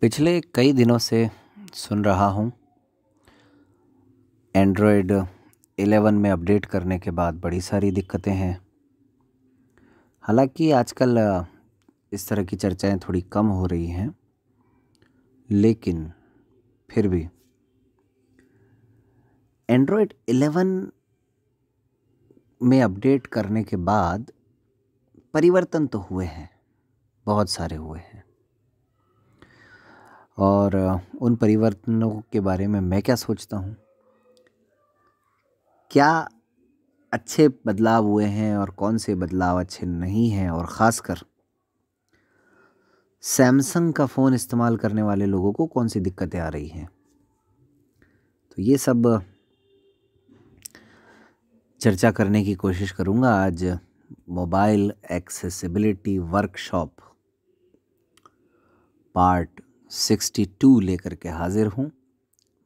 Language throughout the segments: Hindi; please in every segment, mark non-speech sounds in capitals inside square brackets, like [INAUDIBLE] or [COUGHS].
पिछले कई दिनों से सुन रहा हूँ एंड्रॉयड 11 में अपडेट करने के बाद बड़ी सारी दिक्कतें हैं हालांकि आजकल इस तरह की चर्चाएं थोड़ी कम हो रही हैं लेकिन फिर भी एंड्रॉयड 11 में अपडेट करने के बाद परिवर्तन तो हुए हैं बहुत सारे हुए हैं और उन परिवर्तनों के बारे में मैं क्या सोचता हूँ क्या अच्छे बदलाव हुए हैं और कौन से बदलाव अच्छे नहीं हैं और ख़ासकर सैमसंग का फ़ोन इस्तेमाल करने वाले लोगों को कौन सी दिक्कतें आ रही हैं तो ये सब चर्चा करने की कोशिश करूँगा आज मोबाइल एक्सेसिबिलिटी वर्कशॉप पार्ट 62 लेकर के हाज़िर हूँ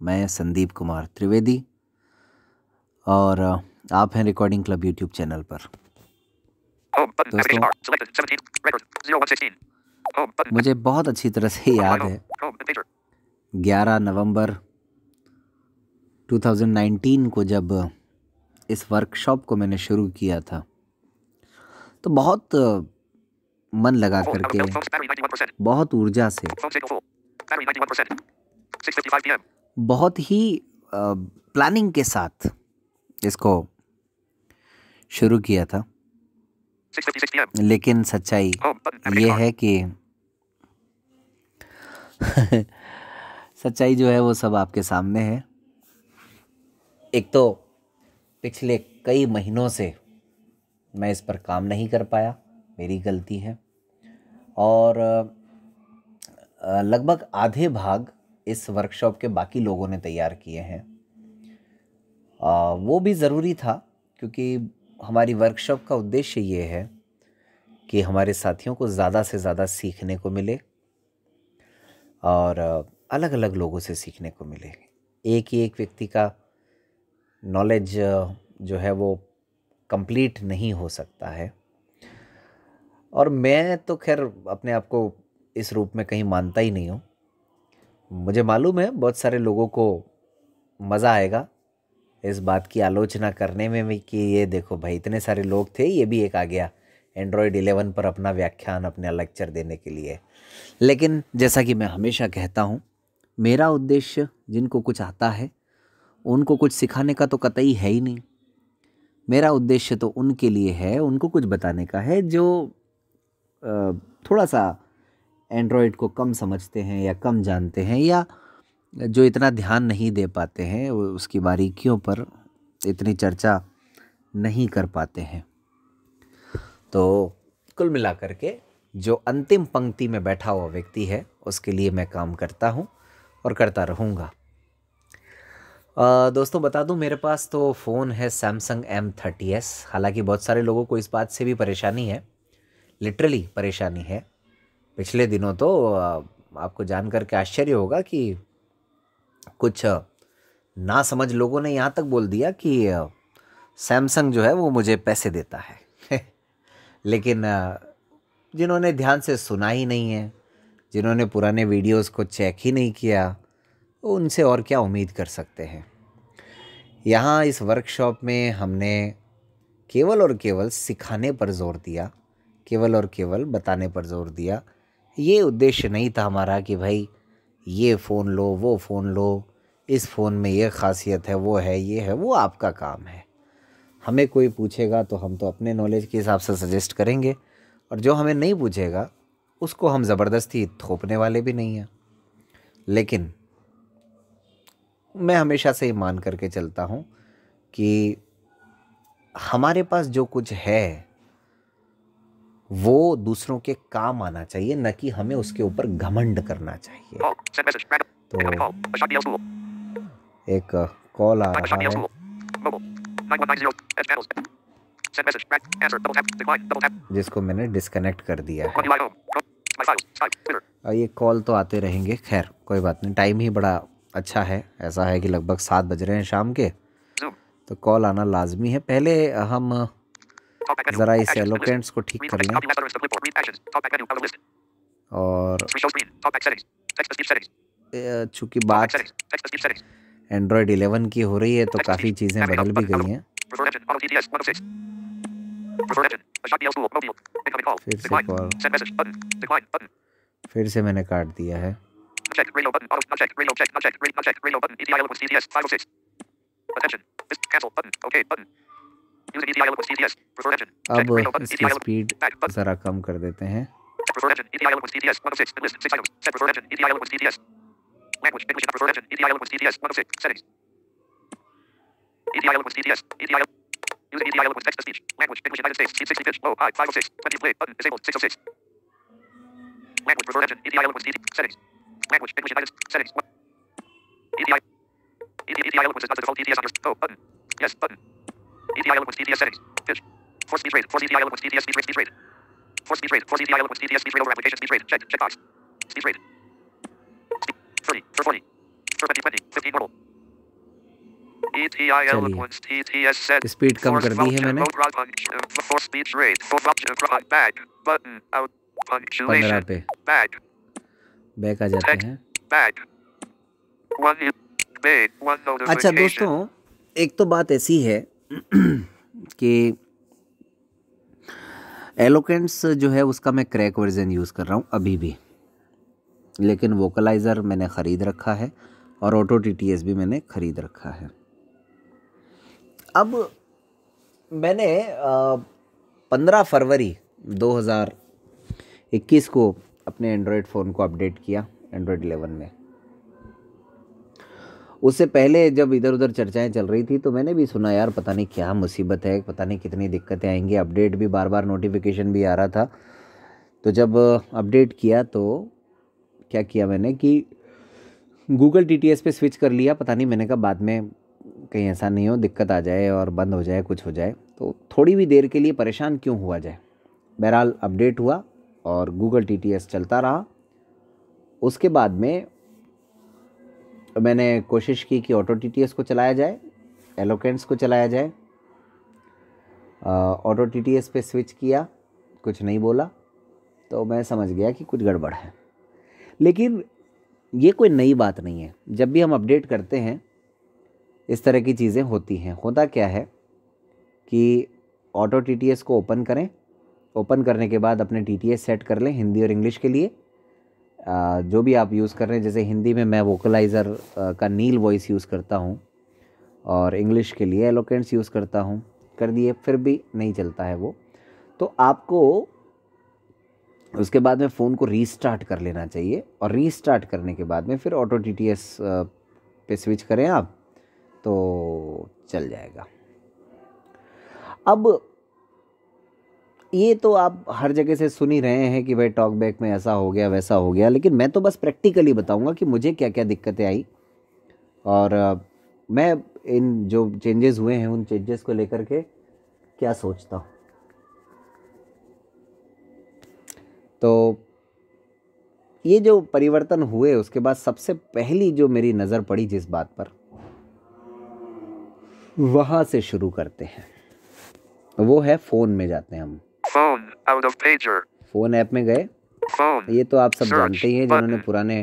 मैं संदीप कुमार त्रिवेदी और आप हैं रिकॉर्डिंग क्लब यूट्यूब चैनल पर मुझे बहुत अच्छी तरह से याद है 11 नवंबर 2019 को जब इस वर्कशॉप को मैंने शुरू किया था तो बहुत मन लगा करके बहुत ऊर्जा से बहुत ही प्लानिंग के साथ इसको शुरू किया था लेकिन सच्चाई ये है कि सच्चाई जो है वो सब आपके सामने है एक तो पिछले कई महीनों से मैं इस पर काम नहीं कर पाया मेरी गलती है और लगभग आधे भाग इस वर्कशॉप के बाकी लोगों ने तैयार किए हैं वो भी ज़रूरी था क्योंकि हमारी वर्कशॉप का उद्देश्य ये है कि हमारे साथियों को ज़्यादा से ज़्यादा सीखने को मिले और अलग अलग लोगों से सीखने को मिले एक ही एक व्यक्ति का नॉलेज जो है वो कंप्लीट नहीं हो सकता है और मैं तो खैर अपने आप को इस रूप में कहीं मानता ही नहीं हूँ मुझे मालूम है बहुत सारे लोगों को मज़ा आएगा इस बात की आलोचना करने में भी कि ये देखो भाई इतने सारे लोग थे ये भी एक आ गया एंड्रॉयड एलेवन पर अपना व्याख्यान अपना लेक्चर देने के लिए लेकिन जैसा कि मैं हमेशा कहता हूँ मेरा उद्देश्य जिनको कुछ आता है उनको कुछ सिखाने का तो कतई है ही नहीं मेरा उद्देश्य तो उनके लिए है उनको कुछ बताने का है जो थोड़ा सा एंड्रॉयड को कम समझते हैं या कम जानते हैं या जो इतना ध्यान नहीं दे पाते हैं उसकी बारीकियों पर इतनी चर्चा नहीं कर पाते हैं तो कुल मिलाकर के जो अंतिम पंक्ति में बैठा हुआ व्यक्ति है उसके लिए मैं काम करता हूँ और करता रहूँगा दोस्तों बता दूं मेरे पास तो फ़ोन है सैमसंग एम थर्टी एस हालाँकि बहुत सारे लोगों को इस बात से भी परेशानी है लिटरली परेशानी है पिछले दिनों तो आपको जान करके आश्चर्य होगा कि कुछ ना समझ लोगों ने यहाँ तक बोल दिया कि सैमसंग जो है वो मुझे पैसे देता है [LAUGHS] लेकिन जिन्होंने ध्यान से सुना ही नहीं है जिन्होंने पुराने वीडियोस को चेक ही नहीं किया तो उनसे और क्या उम्मीद कर सकते हैं यहाँ इस वर्कशॉप में हमने केवल और केवल सिखाने पर जोर दिया केवल और केवल बताने पर जोर दिया ये उद्देश्य नहीं था हमारा कि भाई ये फ़ोन लो वो फ़ोन लो इस फ़ोन में ये खासियत है वो है ये है वो आपका काम है हमें कोई पूछेगा तो हम तो अपने नॉलेज के हिसाब से सजेस्ट करेंगे और जो हमें नहीं पूछेगा उसको हम ज़बरदस्ती थोपने वाले भी नहीं हैं लेकिन मैं हमेशा से ये मान करके चलता हूँ कि हमारे पास जो कुछ है वो दूसरों के काम आना चाहिए न कि हमें उसके ऊपर घमंड करना चाहिए तो एक कॉल आ रहा है जिसको मैंने डिस्कनेक्ट कर दिया है ये कॉल तो आते रहेंगे खैर कोई बात नहीं टाइम ही बड़ा अच्छा है ऐसा है कि लगभग सात बज रहे हैं शाम के तो कॉल आना लाजमी है पहले हम ज़रा इस एलोकेंट्स को ठीक कर लें और चूँकि बात एंड्रॉयड 11 की हो रही है तो काफ़ी चीज़ें बदल भी गई हैं फिर से फिर से मैंने काट दिया है Check radio button. Auto not checked. Radio check. Not checked. Radio not checked. Radio button. ETI eloquence CDS 506. Attention. This cancel button. Okay button. Using ETI eloquence CDS. Preferred engine. Check radio button. ETI eloquence. Back button. जरा कम कर देते हैं. Preferred engine. ETI eloquence CDS 106. List six items. Set preferred engine. ETI eloquence CDS. Language English not engine. ETI eloquence CDS 106. Settings. ETI eloquence CDS. ETI Using ETI eloquence text to speech. Language English United States. 60 pitch. Low. High. 506. 20 play. Button. Disabled. 606. Language preferred engine. ETI eloquence CDS. Settings. Language. English United Settings. ETI. ETI eloquence is not the default ETS on your button. Yes button. ETI eloquence ETS settings. Pitch. Force speech rate. Force ETI eloquence ETS speech rate. Speech rate. Force speech rate. Force ETI eloquence ETS speech rate over application speech rate. Check. Check Speech rate. 30. 40. 20. 20. 50 modal. चलिए स्पीड कम कर दी है मैंने पंद्रह पे बैक आ जाते हैं अच्छा दोस्तों एक तो बात ऐसी है [CLEARS THROAT] कि एलोकेंट्स जो है उसका मैं क्रैक वर्जन यूज़ कर रहा हूँ अभी भी लेकिन वोकलाइज़र मैंने ख़रीद रखा है और ऑटो टी भी मैंने ख़रीद रखा है अब मैंने पंद्रह फरवरी 2021 को अपने एंड्रॉयड फ़ोन को अपडेट किया एंड्रॉयड एलेवन में उससे पहले जब इधर उधर चर्चाएं चल रही थी तो मैंने भी सुना यार पता नहीं क्या मुसीबत है पता नहीं कितनी दिक्कतें आएंगी अपडेट भी बार बार नोटिफिकेशन भी आ रहा था तो जब अपडेट किया तो क्या किया मैंने कि गूगल टी टी एस पे स्विच कर लिया पता नहीं मैंने कहा बाद में कहीं ऐसा नहीं हो दिक्कत आ जाए और बंद हो जाए कुछ हो जाए तो थोड़ी भी देर के लिए परेशान क्यों हुआ जाए बहरहाल अपडेट हुआ और गूगल टी चलता रहा उसके बाद में मैंने कोशिश की कि ऑटो टी को चलाया जाए एलोकेंट्स को चलाया जाए ऑटो टी टी पे स्विच किया कुछ नहीं बोला तो मैं समझ गया कि कुछ गड़बड़ है लेकिन ये कोई नई बात नहीं है जब भी हम अपडेट करते हैं इस तरह की चीज़ें होती हैं होता क्या है कि ऑटो टी को ओपन करें ओपन करने के बाद अपने टी सेट कर लें हिंदी और इंग्लिश के लिए जो भी आप यूज़ कर रहे हैं जैसे हिंदी में मैं वोकलाइज़र का नील वॉइस यूज़ करता हूँ और इंग्लिश के लिए एलोकेंट्स यूज़ करता हूँ कर दिए फिर भी नहीं चलता है वो तो आपको उसके बाद में फ़ोन को रीस्टार्ट कर लेना चाहिए और रीस्टार्ट करने के बाद में फिर ऑटो टी टी एस पे स्विच करें आप तो चल जाएगा अब ये तो आप हर जगह से सुन ही रहे हैं कि भाई टॉक बैक में ऐसा हो गया वैसा हो गया लेकिन मैं तो बस प्रैक्टिकली बताऊंगा कि मुझे क्या क्या दिक्कतें आई और मैं इन जो चेंजेस हुए हैं उन चेंजेस को लेकर के क्या सोचता हूँ तो ये जो परिवर्तन हुए उसके बाद सबसे पहली जो मेरी नज़र पड़ी जिस बात पर वहाँ से शुरू करते हैं वो है फ़ोन में जाते हैं हम Phone, out of pager. Phone app में गए Phone, ये तो आप सब जानते ही हैं जिन्होंने पुराने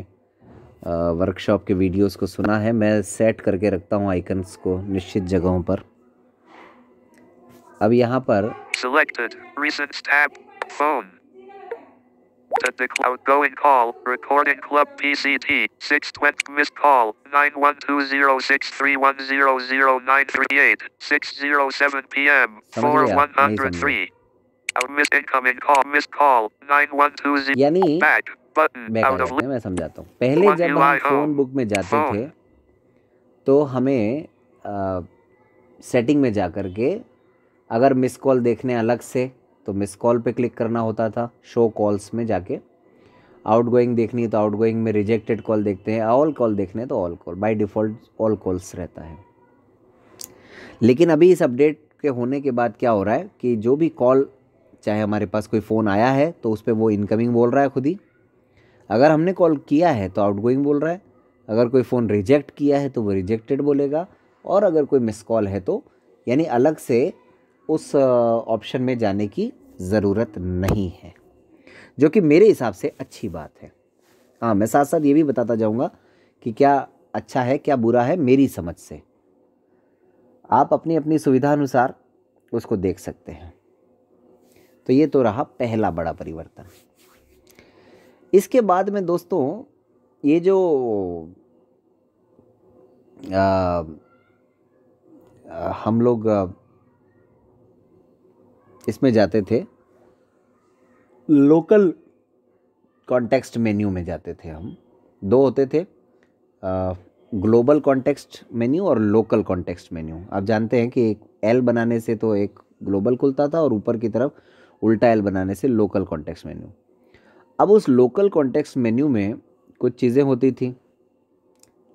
वर्कशॉप के वीडियोस को सुना है मैं सेट करके रखता हूँ आइकन्स को निश्चित जगहों पर अब यहाँ पर Selected, recent tab, phone. Set the outgoing call, recording club PCT, 620 missed call, 912063100938, 607 PM, 4103. यानी मैं button मैं समझाता हूँ पहले जब हम फोन बुक में जाते थे तो हमें आ, सेटिंग में जा कर के अगर मिस कॉल देखने अलग से तो मिस कॉल पे क्लिक करना होता था शो कॉल्स में जाके आउट गोइंग देखनी है तो आउट गोइंग में रिजेक्टेड कॉल देखते हैं ऑल कॉल देखने तो all call by default all calls रहता है लेकिन अभी इस अपडेट के होने के बाद क्या हो रहा है कि जो भी कॉल चाहे हमारे पास कोई फ़ोन आया है तो उस पर वो इनकमिंग बोल रहा है खुद ही अगर हमने कॉल किया है तो आउटगोइंग बोल रहा है अगर कोई फ़ोन रिजेक्ट किया है तो वो रिजेक्टेड बोलेगा और अगर कोई मिस कॉल है तो यानी अलग से उस ऑप्शन में जाने की ज़रूरत नहीं है जो कि मेरे हिसाब से अच्छी बात है हाँ मैं साथ साथ ये भी बताता जाऊँगा कि क्या अच्छा है क्या बुरा है मेरी समझ से आप अपनी अपनी सुविधा अनुसार उसको देख सकते हैं तो ये तो रहा पहला बड़ा परिवर्तन इसके बाद में दोस्तों ये जो आ, आ, हम लोग इसमें जाते थे लोकल कॉन्टेक्स्ट मेन्यू में जाते थे हम दो होते थे आ, ग्लोबल कॉन्टेक्स्ट मेन्यू और लोकल कॉन्टेक्स्ट मेन्यू आप जानते हैं कि एक एल बनाने से तो एक ग्लोबल खुलता था और ऊपर की तरफ उल्टा एल बनाने से लोकल कॉन्टेक्स्ट मेन्यू अब उस लोकल कॉन्टेक्स्ट मेन्यू में कुछ चीज़ें होती थी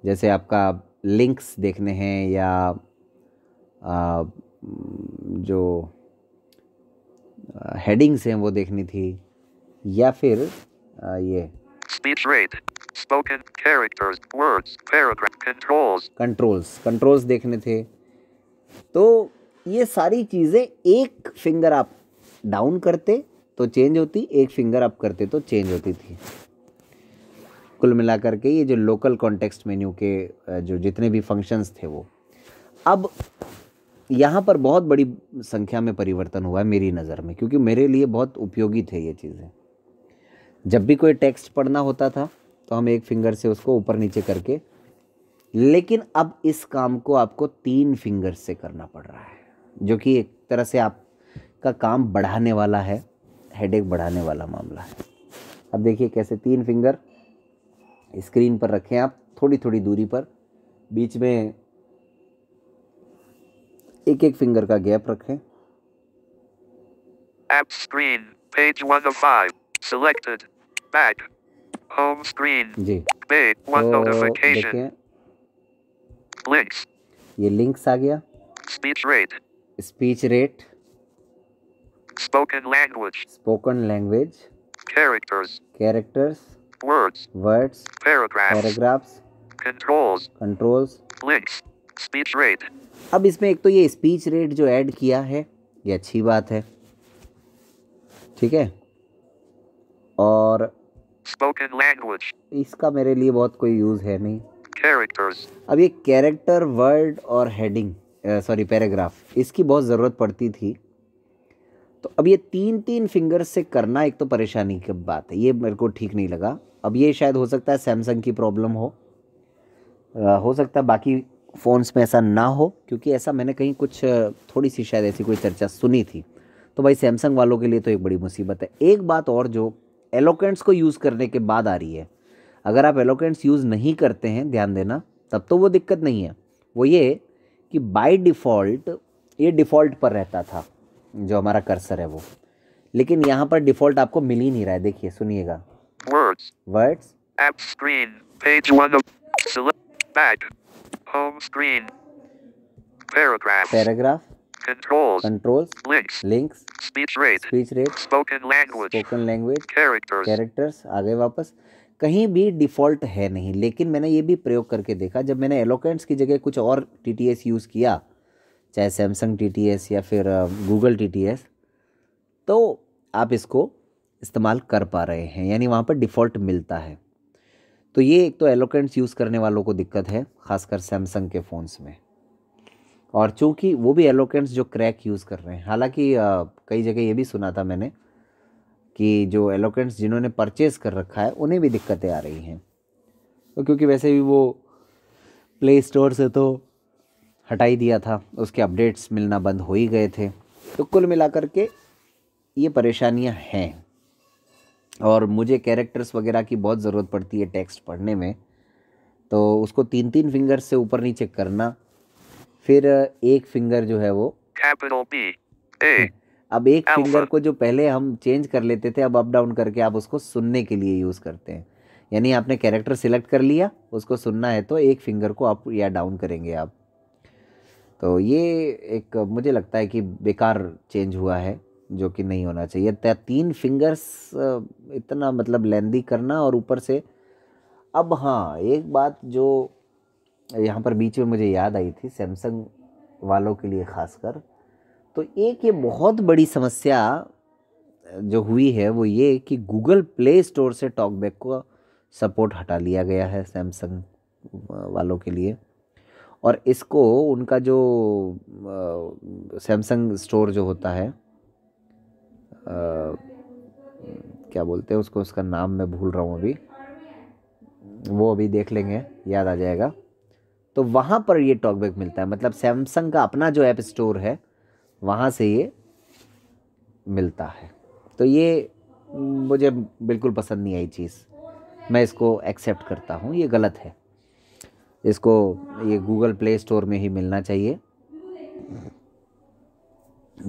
जैसे आपका लिंक्स देखने हैं या आ, जो हेडिंग्स हैं वो देखनी थी या फिर आ, ये speech rate spoken characters words paragraph controls controls controls देखने थे तो ये सारी चीज़ें एक फिंगर आप डाउन करते तो चेंज होती एक फिंगर अप करते तो चेंज होती थी कुल मिलाकर के ये जो लोकल कॉन्टेक्स्ट मेन्यू के जो जितने भी फंक्शंस थे वो अब यहाँ पर बहुत बड़ी संख्या में परिवर्तन हुआ है मेरी नज़र में क्योंकि मेरे लिए बहुत उपयोगी थे ये चीज़ें जब भी कोई टेक्स्ट पढ़ना होता था तो हम एक फिंगर से उसको ऊपर नीचे करके लेकिन अब इस काम को आपको तीन फिंगर से करना पड़ रहा है जो कि एक तरह से आप का काम बढ़ाने वाला है हेडेक बढ़ाने वाला मामला है अब देखिए कैसे तीन फिंगर स्क्रीन पर रखें आप थोड़ी थोड़ी दूरी पर बीच में एक एक फिंगर का गैप रखें App जी तो ये लिंक्स आ गया, speech rate speech rate Spoken language. Spoken language. Characters. Characters. Words. Words. Paragraphs. Paragraphs. Controls. Controls. Links. Speech rate. अब इसमें एक तो ये स्पीच रेट जो ऐड किया है ये अच्छी बात है ठीक है और स्पोकन लैंग्वेज इसका मेरे लिए बहुत कोई यूज़ है नहीं कैरेक्टर्स अब ये कैरेक्टर वर्ड और हेडिंग सॉरी पैराग्राफ इसकी बहुत ज़रूरत पड़ती थी तो अब ये तीन तीन फिंगर से करना एक तो परेशानी की बात है ये मेरे को ठीक नहीं लगा अब ये शायद हो सकता है सैमसंग की प्रॉब्लम हो आ, हो सकता है बाकी फ़ोन्स में ऐसा ना हो क्योंकि ऐसा मैंने कहीं कुछ थोड़ी सी शायद ऐसी कोई चर्चा सुनी थी तो भाई सैमसंग वालों के लिए तो एक बड़ी मुसीबत है एक बात और जो एलोकेंट्स को यूज़ करने के बाद आ रही है अगर आप एलोकेंट्स यूज़ नहीं करते हैं ध्यान देना तब तो वो दिक्कत नहीं है वो ये कि बाय डिफ़ॉल्ट ये डिफ़ॉल्ट पर रहता था जो हमारा कर्सर है वो लेकिन यहाँ पर डिफॉल्ट आपको मिल ही नहीं रहा है देखिए सुनिएगा words screen page one back home screen paragraph paragraph controls controls links links speech rate speech rate spoken language spoken language characters characters वापस कहीं भी डिफ़ॉल्ट है नहीं लेकिन मैंने ये भी प्रयोग करके देखा जब मैंने एलोकेंट्स की जगह कुछ और टी टी एस यूज़ किया चाहे सैमसंग टी या फिर गूगल टी तो आप इसको इस्तेमाल कर पा रहे हैं यानी वहाँ पर डिफ़ॉल्ट मिलता है तो ये एक तो एलोकेंट्स यूज़ करने वालों को दिक्कत है ख़ासकर सैमसंग के फ़ोन्स में और चूँकि वो भी एलोकेंट्स जो क्रैक यूज़ कर रहे हैं हालांकि कई जगह ये भी सुना था मैंने कि जो एलोकेंट्स जिन्होंने परचेज़ कर रखा है उन्हें भी दिक्कतें आ रही हैं तो क्योंकि वैसे भी वो प्ले स्टोर से तो हटा ही दिया था उसके अपडेट्स मिलना बंद हो ही गए थे तो कुल मिलाकर के ये परेशानियां हैं और मुझे कैरेक्टर्स वगैरह की बहुत ज़रूरत पड़ती है टेक्स्ट पढ़ने में तो उसको तीन तीन फिंगर से ऊपर नीचे करना फिर एक फिंगर जो है वो [LAUGHS] अब एक फिंगर को जो पहले हम चेंज कर लेते थे अब अप डाउन करके आप उसको सुनने के लिए यूज़ करते हैं यानी आपने कैरेक्टर सिलेक्ट कर लिया उसको सुनना है तो एक फिंगर को अप या डाउन करेंगे आप तो ये एक मुझे लगता है कि बेकार चेंज हुआ है जो कि नहीं होना चाहिए तीन फिंगर्स इतना मतलब लेंदी करना और ऊपर से अब हाँ एक बात जो यहाँ पर बीच में मुझे याद आई थी सैमसंग वालों के लिए खासकर तो एक ये बहुत बड़ी समस्या जो हुई है वो ये कि गूगल प्ले स्टोर से टॉकबैक को सपोर्ट हटा लिया गया है सैमसंग वालों के लिए और इसको उनका जो सैमसंग स्टोर जो होता है आ, क्या बोलते हैं उसको उसका नाम मैं भूल रहा हूँ अभी वो अभी देख लेंगे याद आ जाएगा तो वहाँ पर ये टॉकबैक मिलता है मतलब सैमसंग का अपना जो ऐप स्टोर है वहाँ से ये मिलता है तो ये मुझे बिल्कुल पसंद नहीं आई चीज़ मैं इसको एक्सेप्ट करता हूँ ये गलत है इसको ये गूगल प्ले स्टोर में ही मिलना चाहिए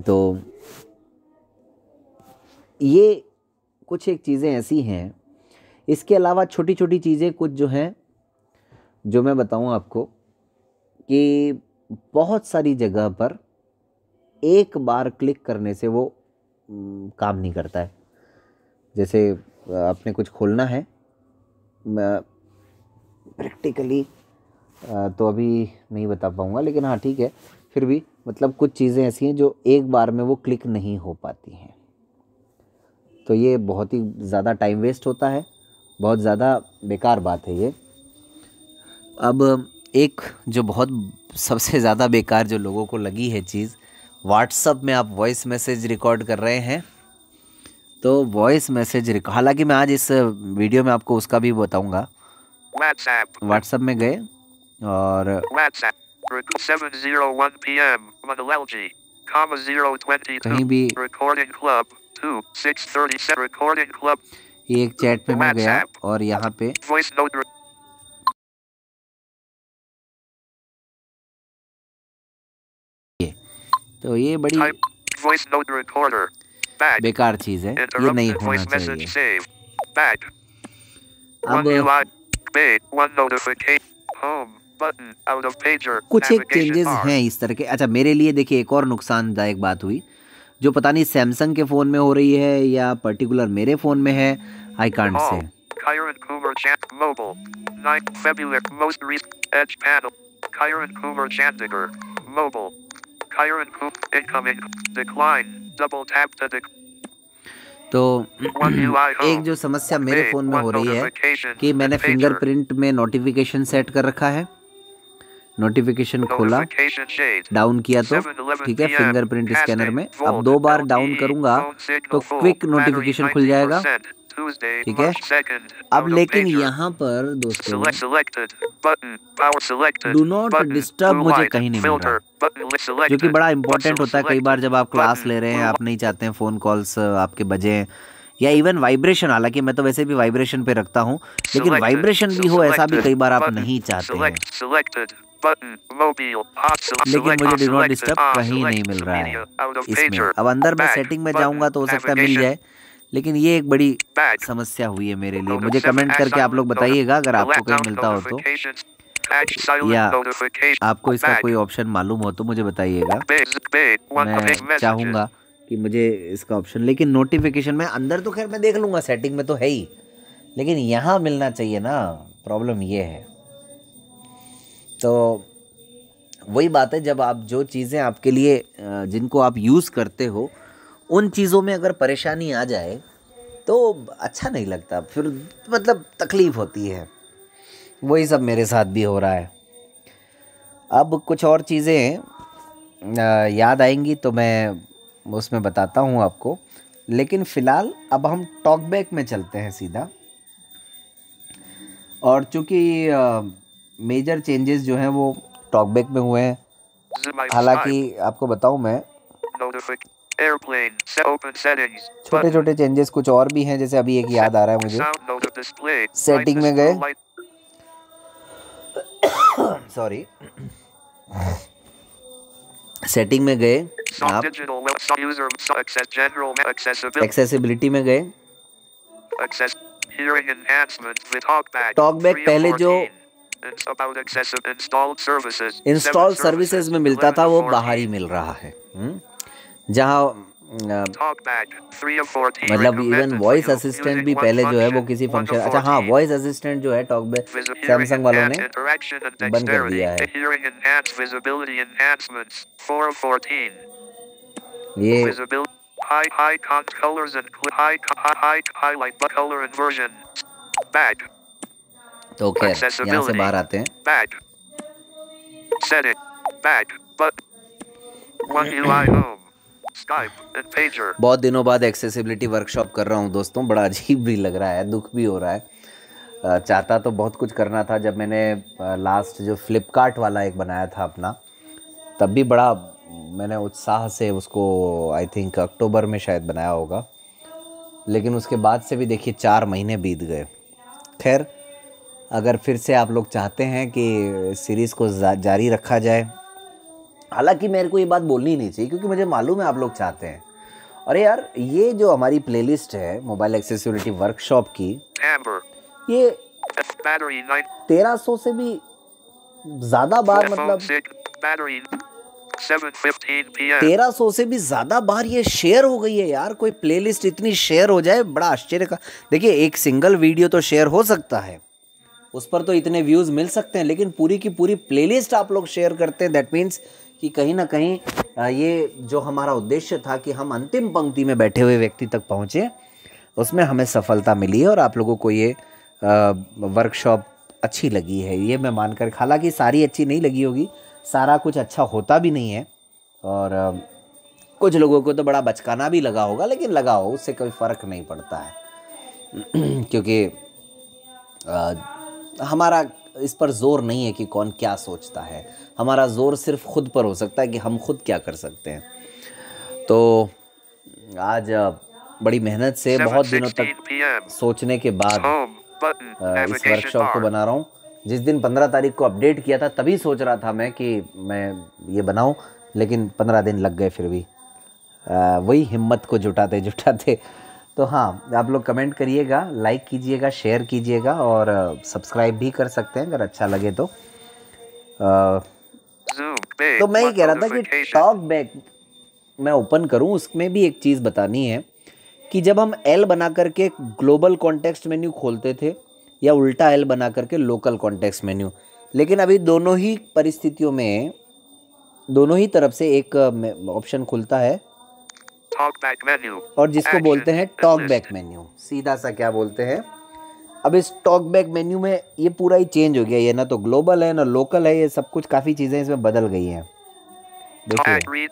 तो ये कुछ एक चीज़ें ऐसी हैं इसके अलावा छोटी छोटी चीज़ें कुछ जो हैं जो मैं बताऊं आपको कि बहुत सारी जगह पर एक बार क्लिक करने से वो काम नहीं करता है जैसे आपने कुछ खोलना है प्रैक्टिकली तो अभी नहीं बता पाऊँगा लेकिन हाँ ठीक है फिर भी मतलब कुछ चीज़ें ऐसी हैं जो एक बार में वो क्लिक नहीं हो पाती हैं तो ये बहुत ही ज़्यादा टाइम वेस्ट होता है बहुत ज़्यादा बेकार बात है ये अब एक जो बहुत सबसे ज़्यादा बेकार जो लोगों को लगी है चीज़ व्हाट्सअप में आप वॉइस मैसेज रिकॉर्ड कर रहे हैं तो वॉइस मैसेज हालांकि मैं आज इस वीडियो में आपको उसका भी बताऊंगा व्हाट्सएप में गए और कहीं भी एक चैट पे मैं गया और यहाँ पे तो ये बड़ी बेकार चीज है ये नहीं होना चाहिए अब कुछ एक चेंजेस हैं इस तरह के अच्छा मेरे लिए देखिए एक और नुकसानदायक बात हुई जो पता नहीं सैमसंग के फ़ोन में हो रही है या पर्टिकुलर मेरे फ़ोन में है आई कांट से तो एक जो समस्या मेरे फोन में हो रही है कि मैंने फिंगरप्रिंट में नोटिफिकेशन सेट कर रखा है नोटिफिकेशन खोला डाउन किया तो ठीक है फिंगरप्रिंट स्कैनर में अब दो बार डाउन करूंगा तो क्विक नोटिफिकेशन खुल जाएगा ठीक है अब लेकिन यहाँ पर दोस्तों डू नॉट डिस्टर्ब मुझे कहीं नहीं मिलता रहा जो कि बड़ा इंपॉर्टेंट होता है कई बार जब आप क्लास ले रहे हैं आप नहीं चाहते हैं फ़ोन कॉल्स uh, आपके बजे या इवन वाइब्रेशन हालांकि मैं तो वैसे भी वाइब्रेशन पे रखता हूँ लेकिन वाइब्रेशन भी हो ऐसा भी कई बार आप नहीं चाहते हैं लेकिन मुझे डिनोट डिस्टर्ब कहीं नहीं मिल रहा है इसमें अब अंदर मैं सेटिंग में जाऊंगा तो हो सकता है मिल जाए लेकिन ये एक बड़ी समस्या हुई है मेरे लिए मुझे कमेंट करके आप लोग बताइएगा अगर आपको कहीं मिलता हो तो या आपको इसका कोई ऑप्शन मालूम हो तो मुझे बताइएगा मैं चाहूँगा कि मुझे इसका ऑप्शन लेकिन नोटिफिकेशन में अंदर तो खैर मैं देख लूँगा सेटिंग में तो है ही लेकिन यहाँ मिलना चाहिए ना प्रॉब्लम ये है तो वही बात है जब आप जो चीज़ें आपके लिए जिनको आप यूज़ करते हो उन चीज़ों में अगर परेशानी आ जाए तो अच्छा नहीं लगता फिर मतलब तकलीफ़ होती है वही सब मेरे साथ भी हो रहा है अब कुछ और चीज़ें याद आएंगी तो मैं उसमें बताता हूँ आपको लेकिन फ़िलहाल अब हम टॉकबैक में चलते हैं सीधा और चूँकि मेजर चेंजेस जो हैं वो टॉकबैक में हुए हैं हालांकि आपको बताऊं मैं छोटे छोटे चेंजेस कुछ और भी हैं जैसे अभी एक याद आ रहा है मुझे सेटिंग में गए सॉरी सेटिंग [COUGHS] में गए आप एक्सेसिबिलिटी में गए टॉकबैक पहले जो इंस्टॉल सर्विसेज में मिलता था वो बाहर ही मिल रहा है हम्म, जहाँ मतलब इवन वॉइस असिस्टेंट भी पहले जो है वो किसी फंक्शन अच्छा हाँ वॉइस असिस्टेंट जो है टॉक में सैमसंग वालों ने बंद कर दिया है ये high icons colors and high high highlight color inversion back तो खैर यहाँ से बाहर आते हैं back. Set it. Back. But. One UI home. बहुत दिनों बाद एक्सेसिबिलिटी वर्कशॉप कर रहा हूँ दोस्तों बड़ा अजीब भी लग रहा है दुख भी हो रहा है चाहता तो बहुत कुछ करना था जब मैंने लास्ट जो फ्लिपकार्ट वाला एक बनाया था अपना तब भी बड़ा मैंने उत्साह से उसको आई थिंक अक्टूबर में शायद बनाया होगा लेकिन उसके बाद से भी देखिए चार महीने बीत गए खैर अगर फिर से आप लोग चाहते हैं कि सीरीज़ को जारी रखा जाए हालांकि मेरे को ये बात बोलनी नहीं चाहिए क्योंकि मुझे मालूम है आप लोग चाहते हैं अरे यार ये जो हमारी प्लेलिस्ट है मोबाइल एक्सेसिबिलिटी वर्कशॉप की ये तेरह सौ से भी ज़्यादा बार मतलब तेरह सौ से भी ज़्यादा बार ये शेयर हो गई है यार कोई प्लेलिस्ट इतनी शेयर हो जाए बड़ा आश्चर्य का देखिए एक सिंगल वीडियो तो शेयर हो सकता है उस पर तो इतने व्यूज़ मिल सकते हैं लेकिन पूरी की पूरी प्लेलिस्ट आप लोग शेयर करते हैं दैट मीन्स कि कहीं ना कहीं ये जो हमारा उद्देश्य था कि हम अंतिम पंक्ति में बैठे हुए व्यक्ति तक पहुँचे उसमें हमें सफलता मिली है और आप लोगों को ये वर्कशॉप अच्छी लगी है ये मैं मानकर हालांकि सारी अच्छी नहीं लगी होगी सारा कुछ अच्छा होता भी नहीं है और कुछ लोगों को तो बड़ा बचकाना भी लगा होगा लेकिन लगा हो उससे कोई फ़र्क नहीं पड़ता है [CLEARS THROAT] क्योंकि हमारा इस पर जोर नहीं है कि कौन क्या सोचता है हमारा जोर सिर्फ खुद पर हो सकता है कि हम खुद क्या कर सकते हैं तो आज बड़ी मेहनत से बहुत दिनों तक सोचने के बाद इस वर्कशॉप को बना रहा हूँ जिस दिन पंद्रह तारीख को अपडेट किया था तभी सोच रहा था मैं कि मैं ये बनाऊँ लेकिन पंद्रह दिन लग गए फिर भी वही हिम्मत को जुटाते जुटाते तो हाँ आप लोग कमेंट करिएगा लाइक कीजिएगा शेयर कीजिएगा और सब्सक्राइब भी कर सकते हैं अगर अच्छा लगे तो आ, तो मैं ये कह रहा था कि टॉक बैक मैं ओपन करूं उसमें भी एक चीज़ बतानी है कि जब हम एल बना करके ग्लोबल कॉन्टेक्स्ट मेन्यू खोलते थे या उल्टा एल बना करके लोकल कॉन्टेक्स्ट मेन्यू लेकिन अभी दोनों ही परिस्थितियों में दोनों ही तरफ से एक ऑप्शन खुलता है और जिसको बोलते हैं टॉक बैक मेन्यू सीधा सा क्या बोलते हैं अब इस टॉक बैक मेन्यू में ये पूरा ही चेंज हो गया ये ना तो ग्लोबल है ना लोकल है ये सब कुछ काफ़ी चीज़ें इसमें बदल गई हैं देखिए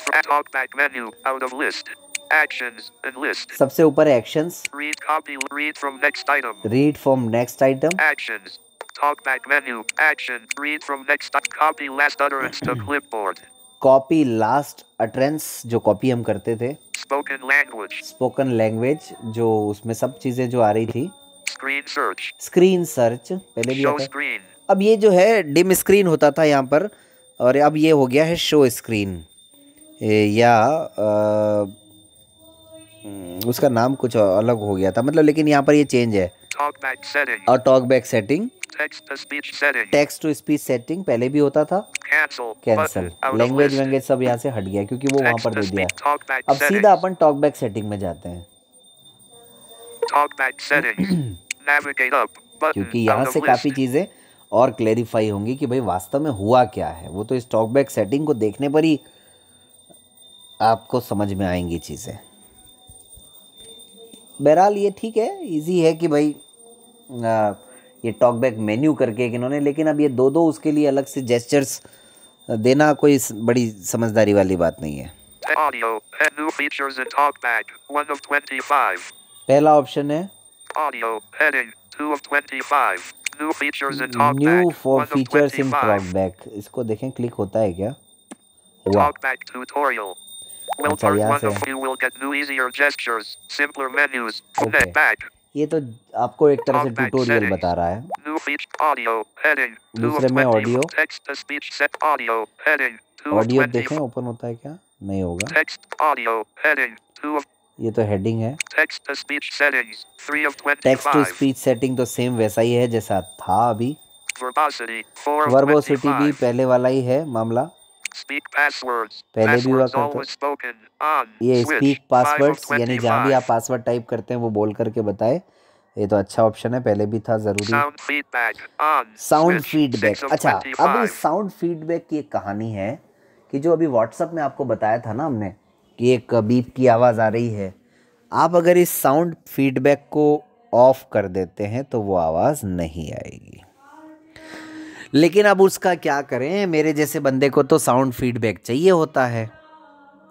सबसे ऊपर actions read from next item actions talkback menu action read from next copy last utterance to clipboard copy last utterance जो कॉपी हम करते थे स्पोकन लैंग्वेज स्पोकन लैंग्वेज जो उसमें सब चीजें जो आ रही थी स्क्रीन सर्च स्क्रीन सर्च पहले भी स्क्रीन अब ये जो है डिम स्क्रीन होता था यहाँ पर और अब ये हो गया है शो स्क्रीन या आ, हम्म, उसका नाम कुछ अलग हो गया था मतलब लेकिन यहाँ पर ये चेंज है और TalkBack setting text to speech setting पहले भी होता था कैंसिल लैंग्वेज वैंग्वेज सब यहाँ से हट गया क्योंकि वो वहाँ पर दे दिया अब सीधा अपन टॉक बैक सेटिंग में जाते हैं क्योंकि यहाँ से काफ़ी चीज़ें और क्लेरिफाई होंगी कि भाई वास्तव में हुआ क्या है वो तो इस टॉक बैक सेटिंग को देखने पर ही आपको समझ में आएंगी चीज़ें बहरहाल ये ठीक है इजी है कि भाई आ, ये टॉक बैक मेन्यू करके एक इन्होंने लेकिन अब ये दो दो उसके लिए अलग से जेस्चर्स देना कोई बड़ी समझदारी वाली बात नहीं है पहला ऑप्शन है new for features in TalkBack इसको देखें क्लिक होता है क्या टॉकबैक ट्यूटोरियल विल ये तो आपको एक तरह से ट्यूटोरियल बता रहा है दूसरे में ऑडियो ऑडियो देखें ओपन होता है क्या नहीं होगा ये तो हेडिंग है टेक्स्ट टू स्पीच सेटिंग तो सेम वैसा ही है जैसा था अभी वर्बोसिटी भी पहले वाला ही है मामला पहले भी हुआ करता ये स्पीक पासवर्ड्स यानी जहाँ भी आप पासवर्ड टाइप oh करते हैं वो बोल करके बताए ये तो अच्छा ऑप्शन है पहले भी था जरूरी साउंड फीडबैक oh अच्छा अब इस साउंड फीडबैक की एक कहानी है कि जो अभी व्हाट्सअप में आपको बताया था ना हमने कि एक बीप की आवाज़ आ रही है आप अगर इस साउंड फीडबैक को ऑफ कर देते हैं तो वो आवाज़ नहीं आएगी लेकिन अब उसका क्या करें मेरे जैसे बंदे को तो साउंड फीडबैक चाहिए होता है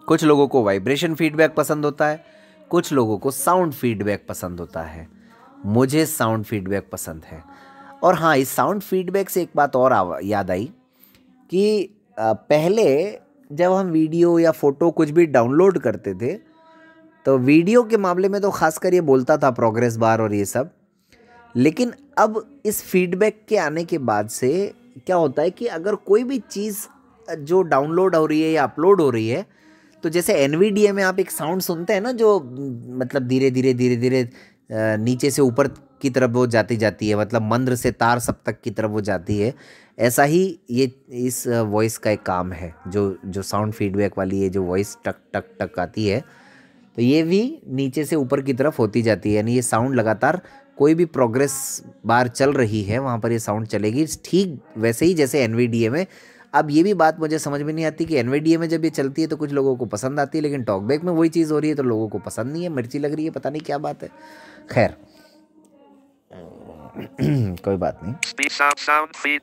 कुछ लोगों को वाइब्रेशन फीडबैक पसंद होता है कुछ लोगों को साउंड फीडबैक पसंद होता है मुझे साउंड फीडबैक पसंद है और हाँ इस साउंड फीडबैक से एक बात और याद आई कि पहले जब हम वीडियो या फ़ोटो कुछ भी डाउनलोड करते थे तो वीडियो के मामले में तो खासकर ये बोलता था प्रोग्रेस बार और ये सब लेकिन अब इस फीडबैक के आने के बाद से क्या होता है कि अगर कोई भी चीज़ जो डाउनलोड हो रही है या अपलोड हो रही है तो जैसे एन में आप एक साउंड सुनते हैं ना जो मतलब धीरे धीरे धीरे धीरे नीचे से ऊपर की तरफ वो जाती जाती है मतलब मंद्र से तार सब तक की तरफ वो जाती है ऐसा ही ये इस वॉइस का एक काम है जो जो साउंड फीडबैक वाली है जो वॉइस टक टक टक आती है तो ये भी नीचे से ऊपर की तरफ होती जाती है यानी ये साउंड लगातार कोई भी प्रोग्रेस बार चल रही है वहाँ पर ये साउंड चलेगी ठीक वैसे ही जैसे एन में अब ये भी बात मुझे समझ में नहीं आती कि एन में जब ये चलती है तो कुछ लोगों को पसंद आती है लेकिन टॉकबैक में वही चीज़ हो रही है तो लोगों को पसंद नहीं है मिर्ची लग रही है पता नहीं क्या बात है खैर [CLEARS THROAT] कोई बात नहीं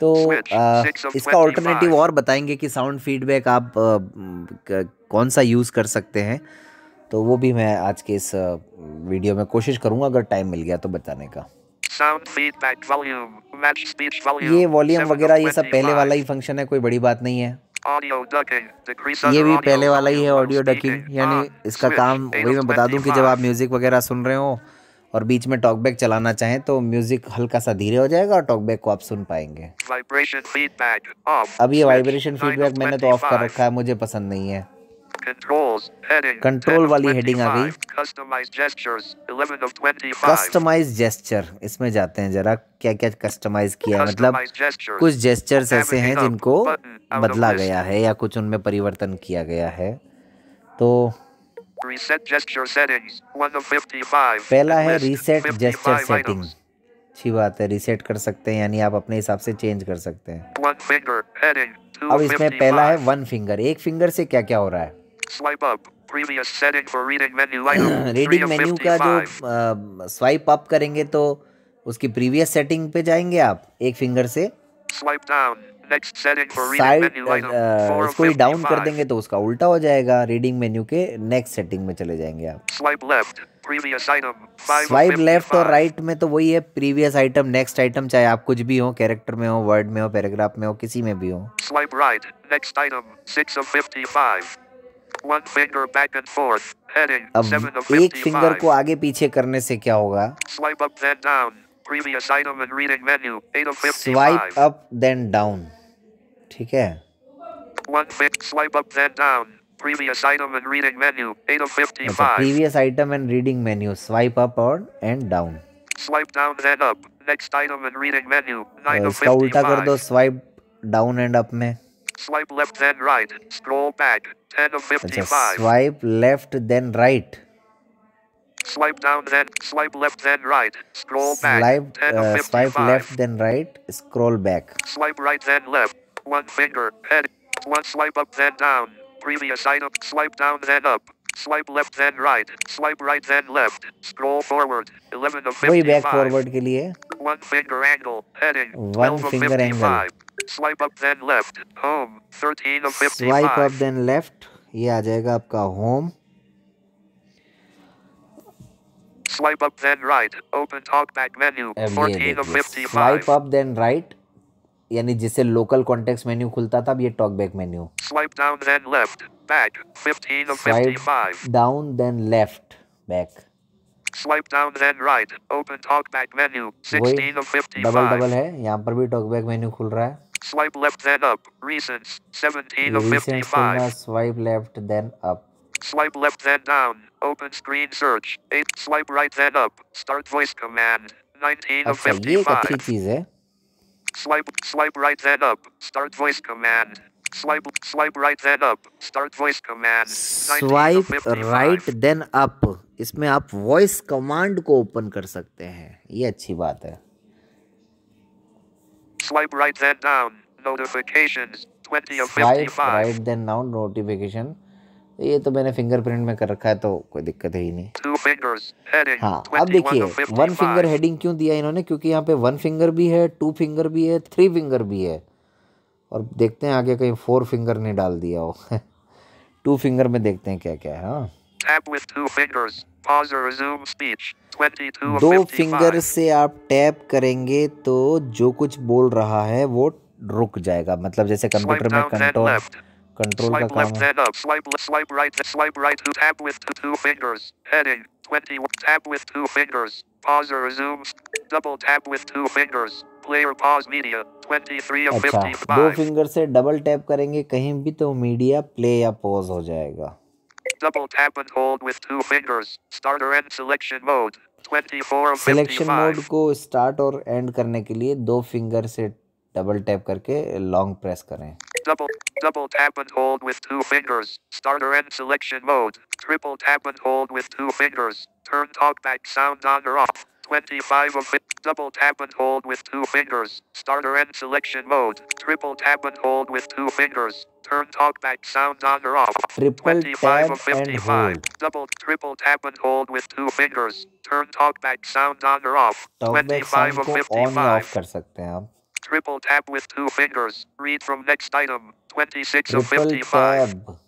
तो आ, इसका ऑल्टरनेटिव और बताएंगे कि साउंड फीडबैक आप आ, कौन सा यूज़ कर सकते हैं तो वो भी मैं आज के इस वीडियो में कोशिश करूंगा अगर टाइम मिल गया तो बताने का ये वॉल्यूम वगैरह ये सब पहले वाला ही फंक्शन है कोई बड़ी बात नहीं है ये भी पहले वाला ही है ऑडियो डकिंग यानी इसका काम वही मैं बता दूं कि जब आप म्यूज़िक वगैरह सुन रहे हो और बीच में टॉकबैक चलाना चाहें तो म्यूज़िक हल्का सा धीरे हो जाएगा और टॉकबैक को आप सुन पाएंगे अब ये वाइब्रेशन फीडबैक मैंने तो ऑफ कर रखा है मुझे पसंद नहीं है कंट्रोल वाली हेडिंग आ गई कस्टमाइज जेस्चर इसमें जाते हैं जरा क्या क्या कस्टमाइज किया है मतलब कुछ जेस्चर्स ऐसे हैं जिनको बदला गया है या कुछ उनमें परिवर्तन किया गया है तो पहला है रीसेट जेस्चर सेटिंग अच्छी बात है रीसेट कर सकते हैं यानी आप अपने हिसाब से चेंज कर सकते हैं अब इसमें पहला है वन फिंगर एक फिंगर से क्या क्या हो रहा है Swipe up. Previous setting for reading menu [CLEARS THROAT] item. reading menu का जो स्वाइप अप uh, करेंगे तो उसकी प्रीवियस सेटिंग पे जाएंगे आप एक फिंगर से swipe down next setting for reading menu item इसको डाउन कर देंगे तो उसका उल्टा हो जाएगा रीडिंग मेन्यू के नेक्स्ट सेटिंग में चले जाएंगे आप स्वाइप लेफ्ट स्वाइप लेफ्ट और राइट में तो वही है प्रीवियस आइटम नेक्स्ट आइटम चाहे आप कुछ भी हो कैरेक्टर में हो वर्ड में हो पैराग्राफ में हो किसी में भी हो swipe right next item 6 of 55 अब एक फिंगर को आगे पीछे करने से क्या होगा Swipe up then down. ठीक है previous item and reading menu swipe up और and down swipe down and up next item and reading menu इसका उल्टा कर दो स्वाइप डाउन एंड अप में swipe left and right scroll back 10 of 55. swipe left then right. Swipe down then swipe left then right. Scroll swipe, back. Uh, swipe left then right. Scroll back. Swipe right then left. One finger. Head. One swipe up then down. Previous item. Swipe down then up. Swipe left then right. Swipe right then left. Scroll forward. 11 of 55. Way back forward के लिए. One finger angle. Heading. One finger angle. Swipe up then left. Home. 13 of 55. Swipe up then left. ये आ जाएगा आपका home. Swipe up then right. Open talkback menu. 14 of 55. Swipe up then right. यानी जिससे लोकल कॉन्टेक्स्ट मेन्यू खुलता था अब ये TalkBack menu swipe down then left Back. 15 of Slide 55. Down then left. Back. Swipe down then right. Open talkback menu. 16 of 55. Double double है. यहाँ पर भी talkback menu खुल रहा है. Swipe left then up. Recents. 17 of 55. Swipe left then up. Swipe left then down. Open screen search. 8. Swipe right then up. Start voice command. 19 of 55. Swipe swipe right then up. Start voice command. Swipe, swipe right then up. Start voice command. Swipe right then up. इसमें आप voice command को open कर सकते हैं ये अच्छी बात है Swipe right then down. Notifications. 20 of 55. Swipe right then down. Notification. ये तो मैंने फिंगरप्रिंट में कर रखा है तो कोई दिक्कत है ही नहीं हाँ अब देखिए वन फिंगर हेडिंग क्यों दिया इन्होंने क्योंकि यहाँ पे वन फिंगर भी है टू फिंगर भी है थ्री फिंगर भी है और देखते हैं आगे कहीं फोर फिंगर नहीं डाल दिया हो [LAUGHS] टू फिंगर में देखते हैं क्या क्या है हाँ दो फिंगर से आप टैप करेंगे तो जो कुछ बोल रहा है वो रुक जाएगा मतलब जैसे कंप्यूटर में कंट्रोल कंट्रोल का काम है double tap with two fingers player pause media 23 of अच्छा, 55. दो फिंगर से डबल टैप करेंगे कहीं भी तो मीडिया प्ले या पॉज हो जाएगा Double tap and hold with two fingers. Starter end selection mode. 24 selection mode को स्टार्ट और एंड करने के लिए दो फिंगर से डबल टैप करके लॉन्ग प्रेस करें double double tap and hold with two fingers start or end selection mode triple tap and hold with two fingers turn TalkBack sound on और off 25 of it. Double tap and hold with two fingers. Starter and selection mode. Triple tap and hold with two fingers. Turn talkback sound on or off. Triple 25 of 55. Double triple tap and hold with two fingers. Turn talkback sound on or off. 25 of 55. Triple tap with two fingers. Read from next item. 26 triple of 55. Tab.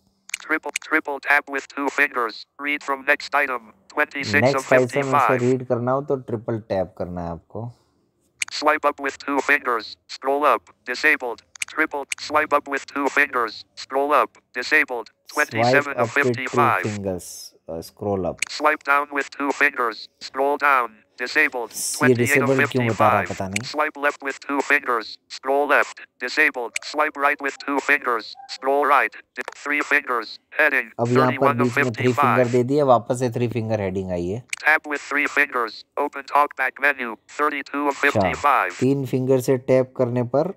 Triple triple tap with two fingers. Read from next item. Next file से Next रीड करना हो तो ट्रिपल टैप करना है आपको Swipe up with two fingers. Scroll up. Disabled. Triple. Swipe up with two fingers. Scroll up. Disabled. 27 of 55. Fingers. Uh, scroll up. Swipe down with two fingers. Scroll down. disabled. ये डिसेबल क्यों बता रहा पता नहीं. Swipe left with two fingers. Scroll left. Disabled. Swipe right with two fingers. Scroll right. Three fingers. Heading. अब यहाँ पर बीच में थ्री फिंगर दे दिया वापस से थ्री फिंगर हेडिंग आई है. Tap with three fingers. Open talkback menu. 32 of 55. तीन फिंगर से टैप करने पर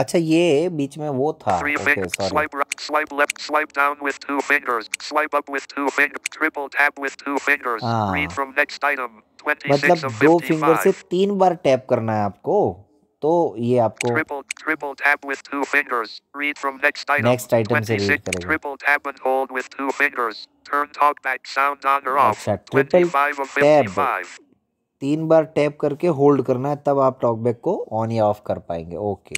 अच्छा ये बीच में वो था okay sorry swipe left, swipe down with two fingers, swipe up with two fingers, triple tap with two fingers. Ah. Read from next item. मतलब दो फिंगर से तीन बार टैप करना है आपको तो ये आपको triple, triple tap with two fingers. Read from next item. Next item से Triple tap and hold with two fingers. Turn talkback sound on or off. अच्छा, triple tap. तीन बार टैप करके होल्ड करना है तब आप टॉकबैक को ऑन या ऑफ कर पाएंगे ओके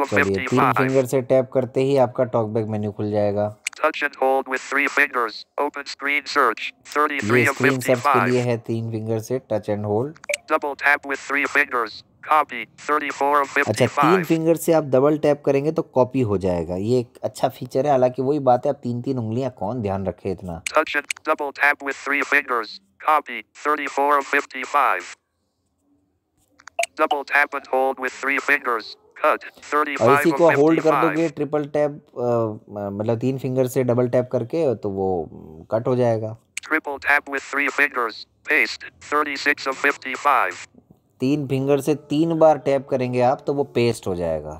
चलिए तीन फिंगर से टैप करते ही आपका टॉकबैक मेन्यू खुल जाएगा touch and hold with three fingers open screen search 33 of 55 ये स्क्रीन सर्च के लिए है तीन फिंगर से touch and hold double tap with three fingers अच्छा तीन फिंगर से आप डबल टैप करेंगे तो कॉपी हो जाएगा ये एक अच्छा फीचर है हालांकि वही बात है आप तीन तीन उंगलियां कौन ध्यान रखे इतना और इसी को होल्ड कर दोगे ट्रिपल टैप मतलब तीन फिंगर से डबल टैप करके तो वो कट हो जाएगा triple tap with three fingers paste 36 of 55 तीन फिंगर से तीन बार टैप करेंगे आप तो वो पेस्ट हो जाएगा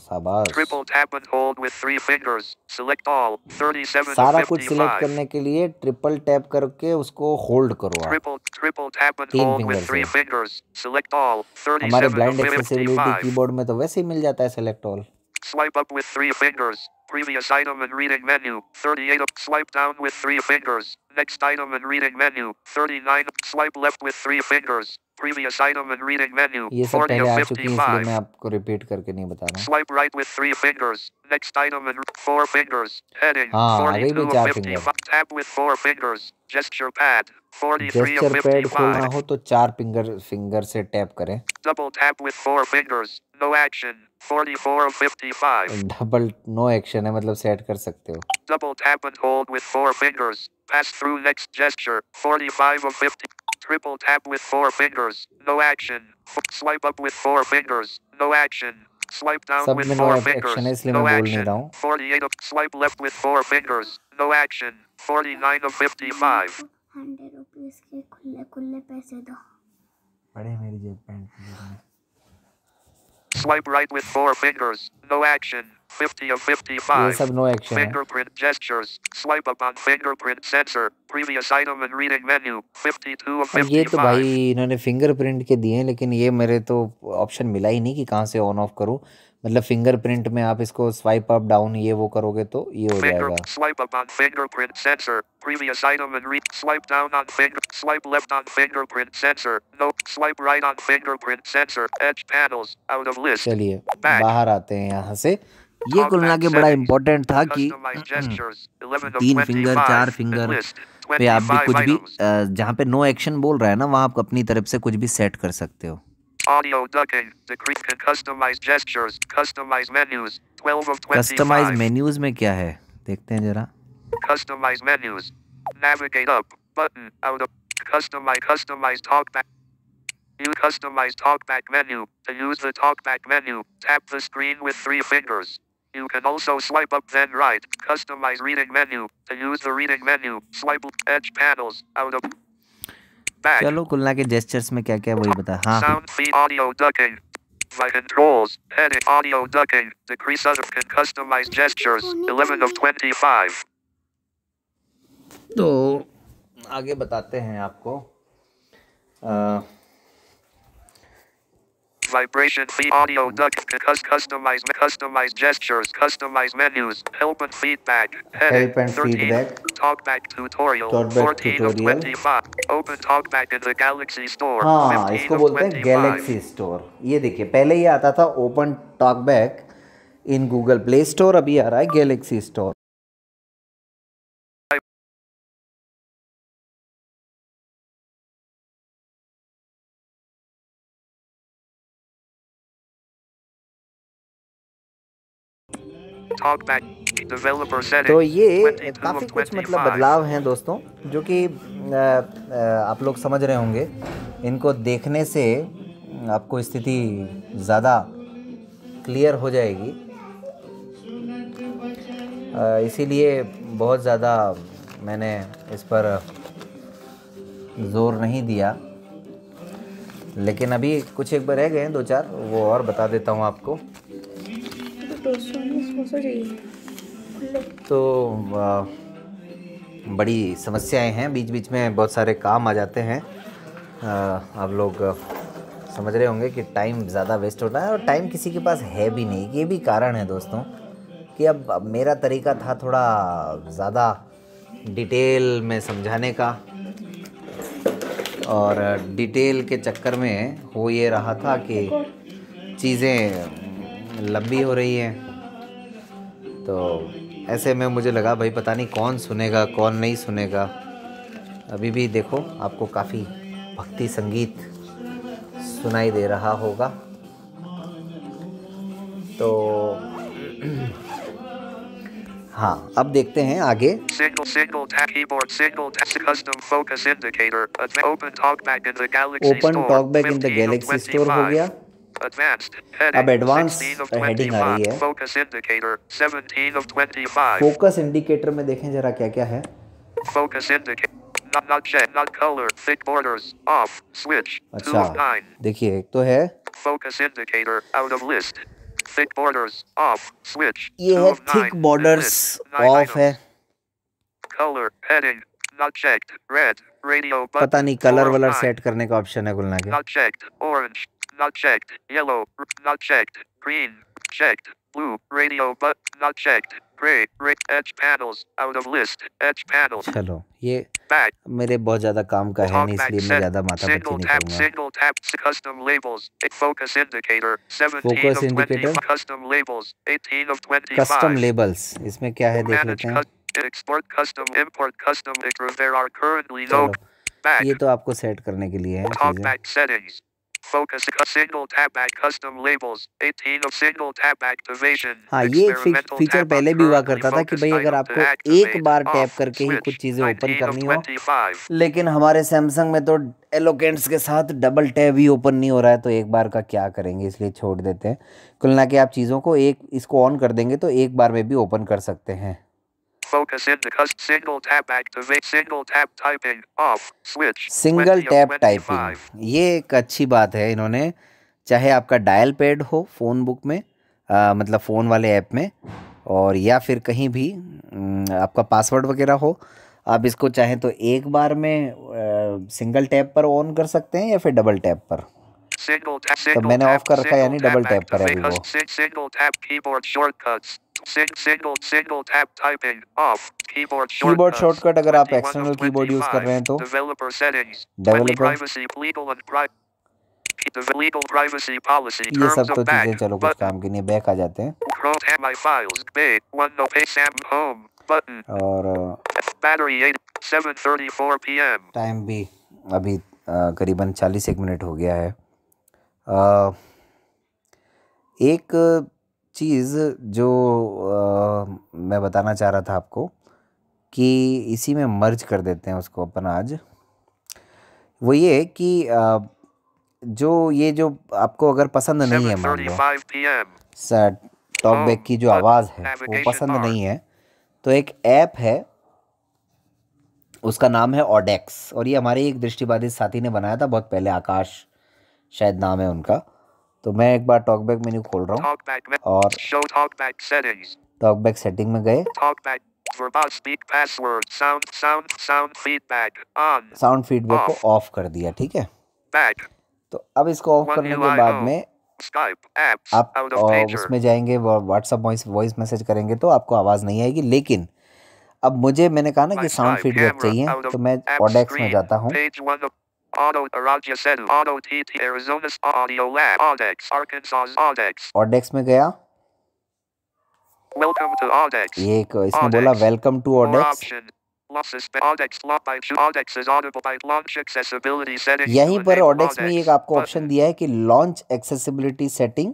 सारा कुछ सिलेक्ट करने के लिए ट्रिपल टैप करके उसको होल्ड करो आप तीन फिंगर से हमारे ब्लाइंड एक्सेसिबिलिटी कीबोर्ड में तो वैसे ही मिल जाता है select all Swipe up with three fingers. Previous item and reading menu. 38 up. Swipe down with three fingers. Next item and reading menu. 39 up. Swipe left with three fingers. Previous item and reading menu. ये सब पहले आ चुकी है इसलिए मैं आपको रिपीट करके नहीं बता रहा Swipe right with three fingers. Next item and four fingers. Heading. हाँ, Tap with four fingers. Gesture pad. Gesture pad खोलना हो तो चार फिंगर फिंगर से टैप करें Double tap with four fingers. No action. Double no action है मतलब सेट कर सकते हो double tap and hold with four fingers pass through next gesture 45 of 50 triple tap with four fingers no action swipe up with four fingers no action swipe down with four fingers no action 48 of swipe left with four fingers no action 49 of 55 100 rupees के खुले खुले पैसे दो बड़े मेरी जेब pant Swipe right with four fingers. No action. 50 of 55. ये no action Fingerprint gestures. Swipe up on fingerprint sensor. Previous item and reading menu. 52 of 55. ये तो भाई इन्होंने fingerprint के दिए लेकिन ये मेरे तो option मिला ही नहीं कि कहाँ से on off करूँ मतलब फिंगरप्रिंट में आप इसको स्वाइप अप डाउन ये वो करोगे तो ये हो जाएगा swipe up on fingerprint sensor previous item and read swipe down on finger swipe left on fingerprint sensor no swipe right on fingerprint sensor edge panels out of list चलिए बाहर आते हैं यहाँ से ये कुलना के बड़ा इम्पोर्टेंट था कि [CLEARS THROAT] तीन फिंगर चार फिंगर पे आप भी कुछ भी जहाँ पे नो एक्शन बोल रहा है ना वहाँ आप अपनी तरफ से कुछ भी सेट कर सकते हो Audio ducking. Decrease can customize gestures. Customize menus. 12 of 25. Customize menus में क्या Customize menus. Navigate up. Button. Out of. Customize. Customize talkback. New customize talkback menu. To use the talkback menu, tap the screen with three fingers. You can also swipe up then right. Customize reading menu. To use the reading menu, swipe edge panels out of चलो कुलना के जेस्चर्स में क्या क्या वही बता हाँ Sound feed audio ducking. My controls, edit audio ducking, decrease other can customize gestures, 11 of 25. तो आगे बताते हैं आपको आ, vibration feed audio duct because customize customize gestures customize menus help and feedback help and 13, feedback talkback tutorial talkback 14 tutorial. of 25 open talkback in the galaxy store हाँ इसको बोलते हैं Galaxy Store. ये देखिए पहले ये आता था Open Talkback in Google Play Store. अभी आ रहा है Galaxy Store. तो ये काफ़ी कुछ मतलब बदलाव हैं दोस्तों जो कि आप लोग समझ रहे होंगे इनको देखने से आपको स्थिति ज़्यादा क्लियर हो जाएगी इसीलिए बहुत ज़्यादा मैंने इस पर ज़ोर नहीं दिया लेकिन अभी कुछ एक बार रह गए हैं दो चार वो और बता देता हूँ आपको तो तो बड़ी समस्याएं हैं बीच बीच में बहुत सारे काम आ जाते हैं आप लोग समझ रहे होंगे कि टाइम ज़्यादा वेस्ट होता है और टाइम किसी के पास है भी नहीं ये भी कारण है दोस्तों कि अब, अब मेरा तरीका था थोड़ा ज़्यादा डिटेल में समझाने का और डिटेल के चक्कर में हो ये रहा था कि चीज़ें लंबी हो रही हैं तो ऐसे में मुझे लगा भाई पता नहीं कौन सुनेगा कौन नहीं सुनेगा अभी भी देखो आपको काफ़ी भक्ति संगीत सुनाई दे रहा होगा तो [CLEARS THROAT] हाँ अब देखते हैं आगे open TalkBack in the Galaxy Store हो गया अब एडवांस हेडिंग आ रही है फोकस इंडिकेटर में देखें जरा क्या-क्या है अच्छा देखिए एक तो है ये है थिक बॉर्डर्स ऑफ है पता नहीं कलर वाला सेट करने का ऑप्शन है गुलना के Not checked. Yellow. Not checked. Green. Checked. Blue. Radio but not checked. Gray. Edge panels. Out of list. Edge panels. Hello, ये Back. मेरे बहुत ज्यादा काम का है नहीं इसलिए मैं ज्यादा माथा पच्ची नहीं करूंगा single tap custom labels focus indicator 17 of 20 custom labels 18 of 25 custom labels इसमें क्या है देख लेते हैं export custom import custom there are currently no ये तो आपको सेट करने के लिए है Focus single tab back custom labels 18 of single tab activation. हाँ ये फीचर पहले भी हुआ करता था कि भाई अगर आपको एक बार टैप करके ही कुछ चीज़ें ओपन करनी हो लेकिन हमारे सैमसंग में तो एलोकेंट्स के साथ डबल टैब भी ओपन नहीं हो रहा है तो एक बार का क्या करेंगे इसलिए छोड़ देते हैं कुल ना कि आप चीज़ों को एक इसको ऑन कर देंगे तो एक बार में भी ओपन कर सकते हैं focus in the indicus single tap activate single tap typing off switch single tap typing ये एक अच्छी बात है इन्होंने चाहे आपका डायल पैड हो फ़ोन बुक में आ, मतलब फ़ोन वाले ऐप में और या फिर कहीं भी आपका पासवर्ड वगैरह हो आप इसको चाहे तो एक बार में आ, सिंगल टैप पर ऑन कर सकते हैं या फिर डबल टैप पर तो मैंने ऑफ कर रखा है यानी डबल टैप पर है वो single tap typing off keyboard keyboard shortcut अगर आप एक्सटर्नल कीबोर्ड यूज कर रहे हैं तो developer settings developer legal privacy policy ये सब तो चीजें चलो कुछ काम के नहीं बैक आ जाते हैं और टाइम भी अभी करीबन चालीस एक मिनट हो गया है एक चीज़ जो आ, मैं बताना चाह रहा था आपको कि इसी में मर्ज कर देते हैं उसको अपन आज वो ये कि आ, जो ये जो आपको अगर पसंद नहीं है मान लो सर टॉप बैक की जो oh, आवाज़ है वो पसंद नहीं है तो एक ऐप है उसका नाम है ऑडेक्स और ये हमारे एक दृष्टिबाधित साथी ने बनाया था बहुत पहले आकाश शायद नाम है उनका तो मैं एक बार टॉकबैक मेन्यू खोल रहा हूँ और टॉकबैक सेटिंग में गए साउंड फीडबैक को ऑफ कर दिया ठीक है तो अब इसको ऑफ करने के बाद में आप उसमें जाएंगे व्हाट्सअप वॉइस वॉइस मैसेज करेंगे तो आपको आवाज़ नहीं आएगी लेकिन अब मुझे मैंने कहा ना कि साउंड फीडबैक चाहिए तो मैं ऑडेक्स में जाता हूँ Auto Araujo Setu Auto TT Arizona's Audio Lab Audex Arkansas Audex Audex में गया Welcome to Audex ये को इसने Audex. बोला Welcome to Audex यहीं पर ऑडेक्स में एक आपको ऑप्शन दिया है कि लॉन्च एक्सेसिबिलिटी सेटिंग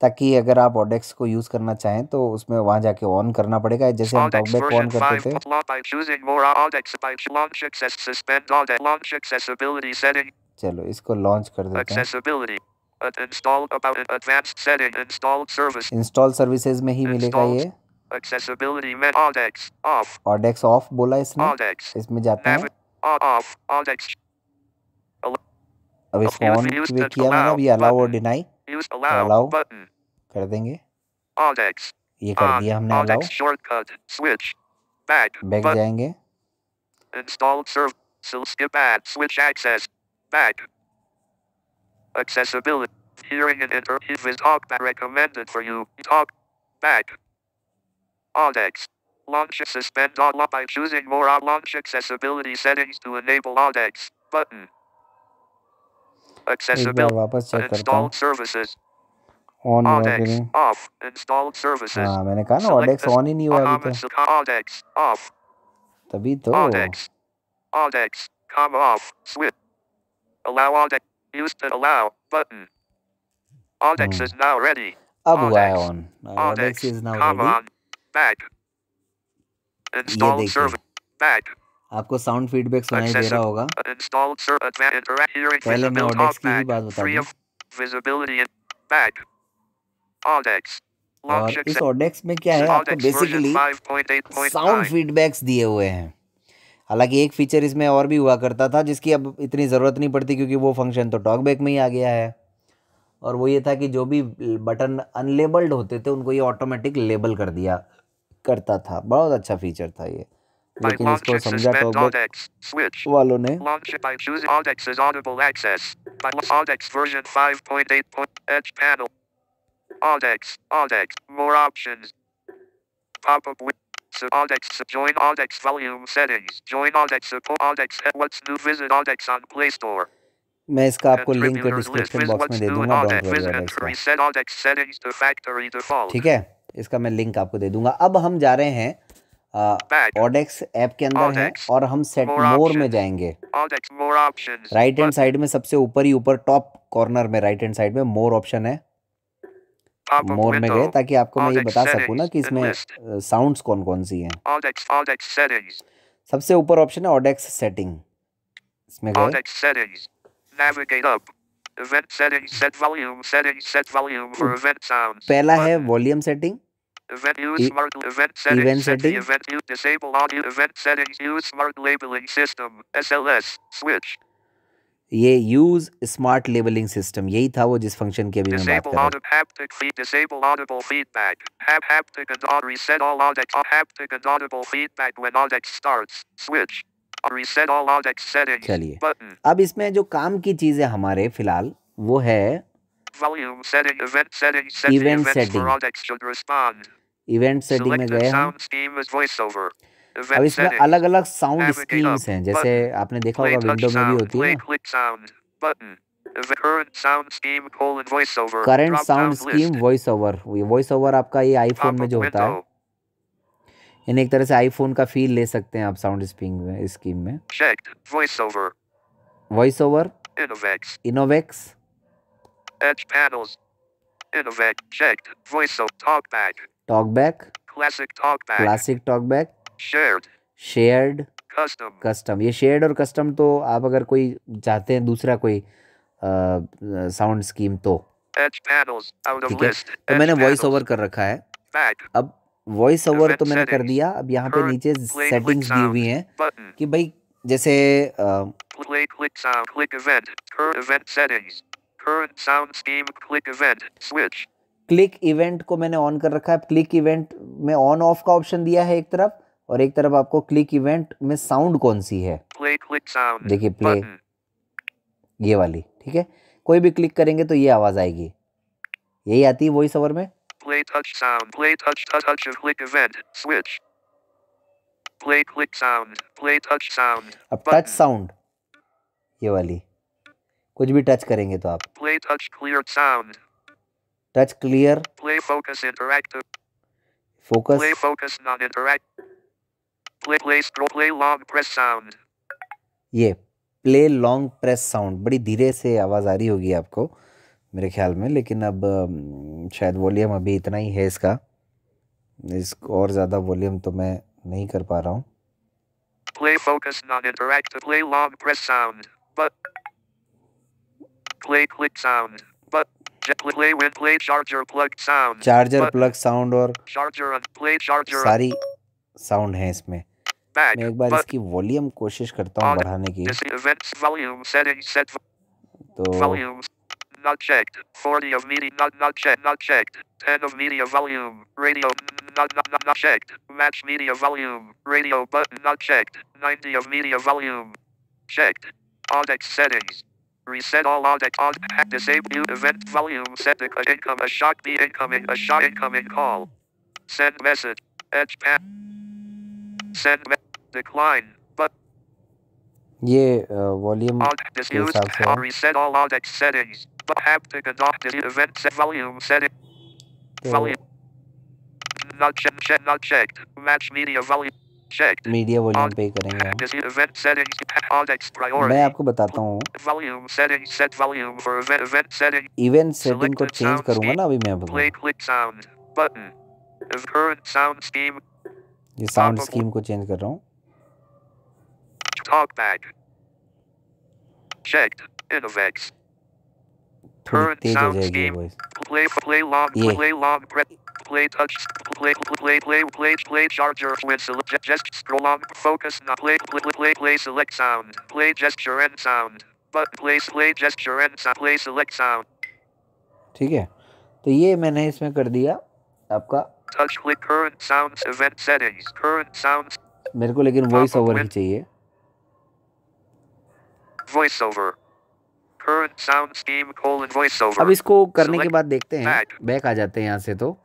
ताकि अगर आप ऑडेक्स को यूज़ करना चाहें तो उसमें वहां जाके ऑन करना पड़ेगा जैसे हम टॉकबैक ऑन करते थे चलो इसको लॉन्च कर देते हैं इंस्टॉल सर्विसेज में ही मिलेगा ये ऑडेक्स ऑफ बोला इसने इसमें जाते हैं अब इसको ऑन किया मैंने अभी अलाउ और deny Use allow, allow button. कर देंगे Audex. ये कर दिया हमने allow. shortcut switch back back button. जाएंगे Install serve so skip ad switch access back accessibility hearing and interactive is talk back recommended for you talk back Audex. Launch suspend all by choosing more on launch accessibility settings to enable Audex button. Accessibility. वापस चेक करता हूँ services. ऑन हुआ कि नहीं ऑफ इंस्टॉल्ड सर्विसेज हां मैंने कहा ना ऑडेक्स ऑन ही नहीं हुआ अभी तक ऑडेक्स ऑफ तभी तो Audex Audex come off switch allow Audex use the allow button Audex is now ready अब हुआ है on Audex is now ready back installed service back आपको साउंड फीडबैक सुनाई दे रहा होगा पहले मैं ऑडेक्स की ही बात बता और इस ऑडेक्स में क्या है आपको बेसिकली साउंड फीडबैक्स दिए हुए हैं हालांकि एक फीचर इसमें और भी हुआ करता था जिसकी अब इतनी ज़रूरत नहीं पड़ती क्योंकि वो फंक्शन तो टॉकबैक में ही आ गया है और वो ये था कि जो भी बटन अनलेबल्ड होते थे उनको ये ऑटोमेटिक लेबल कर दिया करता था बहुत अच्छा फीचर था ये लेकिन इसको समझा टॉकबैक वालों ने Audex, Audex, more options. Pop-up so Audex, join Audex volume settings, join Audex support Audex, what's new, visit Audex on Play Store. मैं इसका आपको लिंक डिस्क्रिप्शन बॉक्स में दे दूंगा डाउनलोड ठीक है इसका मैं लिंक आपको दे दूंगा अब हम जा रहे हैं ऑडेक्स ऐप के अंदर है और हम सेट मोर में जाएंगे राइट हैंड साइड में सबसे ऊपर ही ऊपर टॉप कॉर्नर में राइट हैंड साइड में मोर ऑप्शन है मोर में गए ताकि आपको मैं ये बता सकूं ना कि इसमें साउंड्स कौन कौन सी हैं सबसे ऊपर ऑप्शन है ऑडेक्स सेटिंग इसमें गए पहला है volume setting Event use e- smart event settings. Event set setting. event use disable audio event settings. Use smart labeling system SLS switch. ये यूज स्मार्ट लेबलिंग सिस्टम यही था वो जिस फंक्शन के अभी मैं बात कर रहा हूँ चलिए अब इसमें जो काम की चीज़ है हमारे फिलहाल वो है इवेंट सेटिंग इवेंट सेटिंग में गए अब इसमें अलग अलग साउंड स्कीम्स हैं जैसे आपने देखा होगा विंडो में भी होती है current sound scheme voice over voice over आपका ये आईफोन में जो होता है यानी एक तरह से आईफोन का फील ले सकते हैं आप साउंड स्कीम में स्कीम में voice over Innovex H panels Innovex check voice over TalkBack TalkBack classic TalkBack classic TalkBack shared shared custom custom ये शेयर्ड और कस्टम तो आप अगर कोई चाहते हैं दूसरा कोई साउंड uh, स्कीम तो ठीक है तो मैंने वॉइस ओवर कर रखा है अब वॉइस ओवर तो मैंने कर दिया अब यहाँ पे नीचे सेटिंग्स दी हुई हैं कि भाई जैसे uh, क्लिक इवेंट को मैंने ऑन कर रखा है क्लिक इवेंट में ऑन ऑफ का ऑप्शन दिया है एक तरफ और एक तरफ आपको क्लिक इवेंट में साउंड कौन सी है देखिए प्ले ये वाली ठीक है कोई भी क्लिक करेंगे तो ये आवाज आएगी यही आती है वॉइस ओवर में play touch sound play touch touch of click event switch play click sound play touch sound अब टच साउंड ये वाली कुछ भी टच करेंगे तो आप play touch clear sound touch clear play focus interactive focus play focus non interactive play play scroll play long press sound ये प्ले लॉन्ग प्रेस साउंड बड़ी धीरे से आवाज़ आ रही होगी आपको मेरे ख्याल में लेकिन अब शायद वॉल्यूम अभी इतना ही है इसका इस और ज़्यादा वॉल्यूम तो मैं नहीं कर पा रहा हूँ play focus non interactive play long press sound but play click sound but play with play charger plug sound charger plug sound और charger play charger सारी साउंड है इसमें Back, मैं एक बार इसकी वॉल्यूम कोशिश करता हूँ बढ़ाने की तो not checked. 40 of media not not checked not checked. 10 of media volume. Radio not not not, not checked. Match media volume. Radio button not checked. 90 of media volume. Checked. Audex settings. Reset all out on pack disable new event volume set the income a shock the incoming a shot incoming call. Send message. Edge pack. Send me- decline. But ये वॉल्यूम के हिसाब से reset all out settings. But have to conduct the event set volume setting. Volume. Not check, not checked. Match media volume. Media volume पे करेंगे मैं आपको बताता हूँ इवेंट सेटिंग को चेंज करूंगा ना अभी मैं ये साउंड स्कीम को चेंज कर रहा हूँ थोड़ी तेज हो जाएगी वॉइस ये Play touch. Play play play play play charger with select just scroll on focus not play play play play play select sound play gesture and sound but play play gesture and sound play select sound ठीक है तो ये मैंने इसमें कर दिया आपका touch click current sounds event settings current sounds मेरे को लेकिन वॉइस ओवर ही चाहिए voice over current sound scheme colon voiceover अब इसको करने Select, के बाद देखते हैं बैक आ जाते हैं यहाँ से तो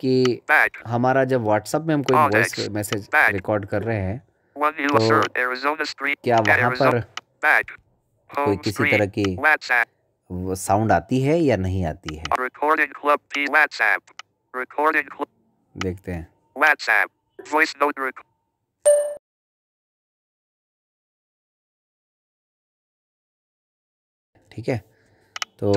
कि हमारा जब व्हाट्सएप में हम कोई वॉइस मैसेज रिकॉर्ड कर रहे हैं तो क्या वहाँ पर कोई किसी तरह की साउंड आती है या नहीं आती है देखते हैं ठीक है तो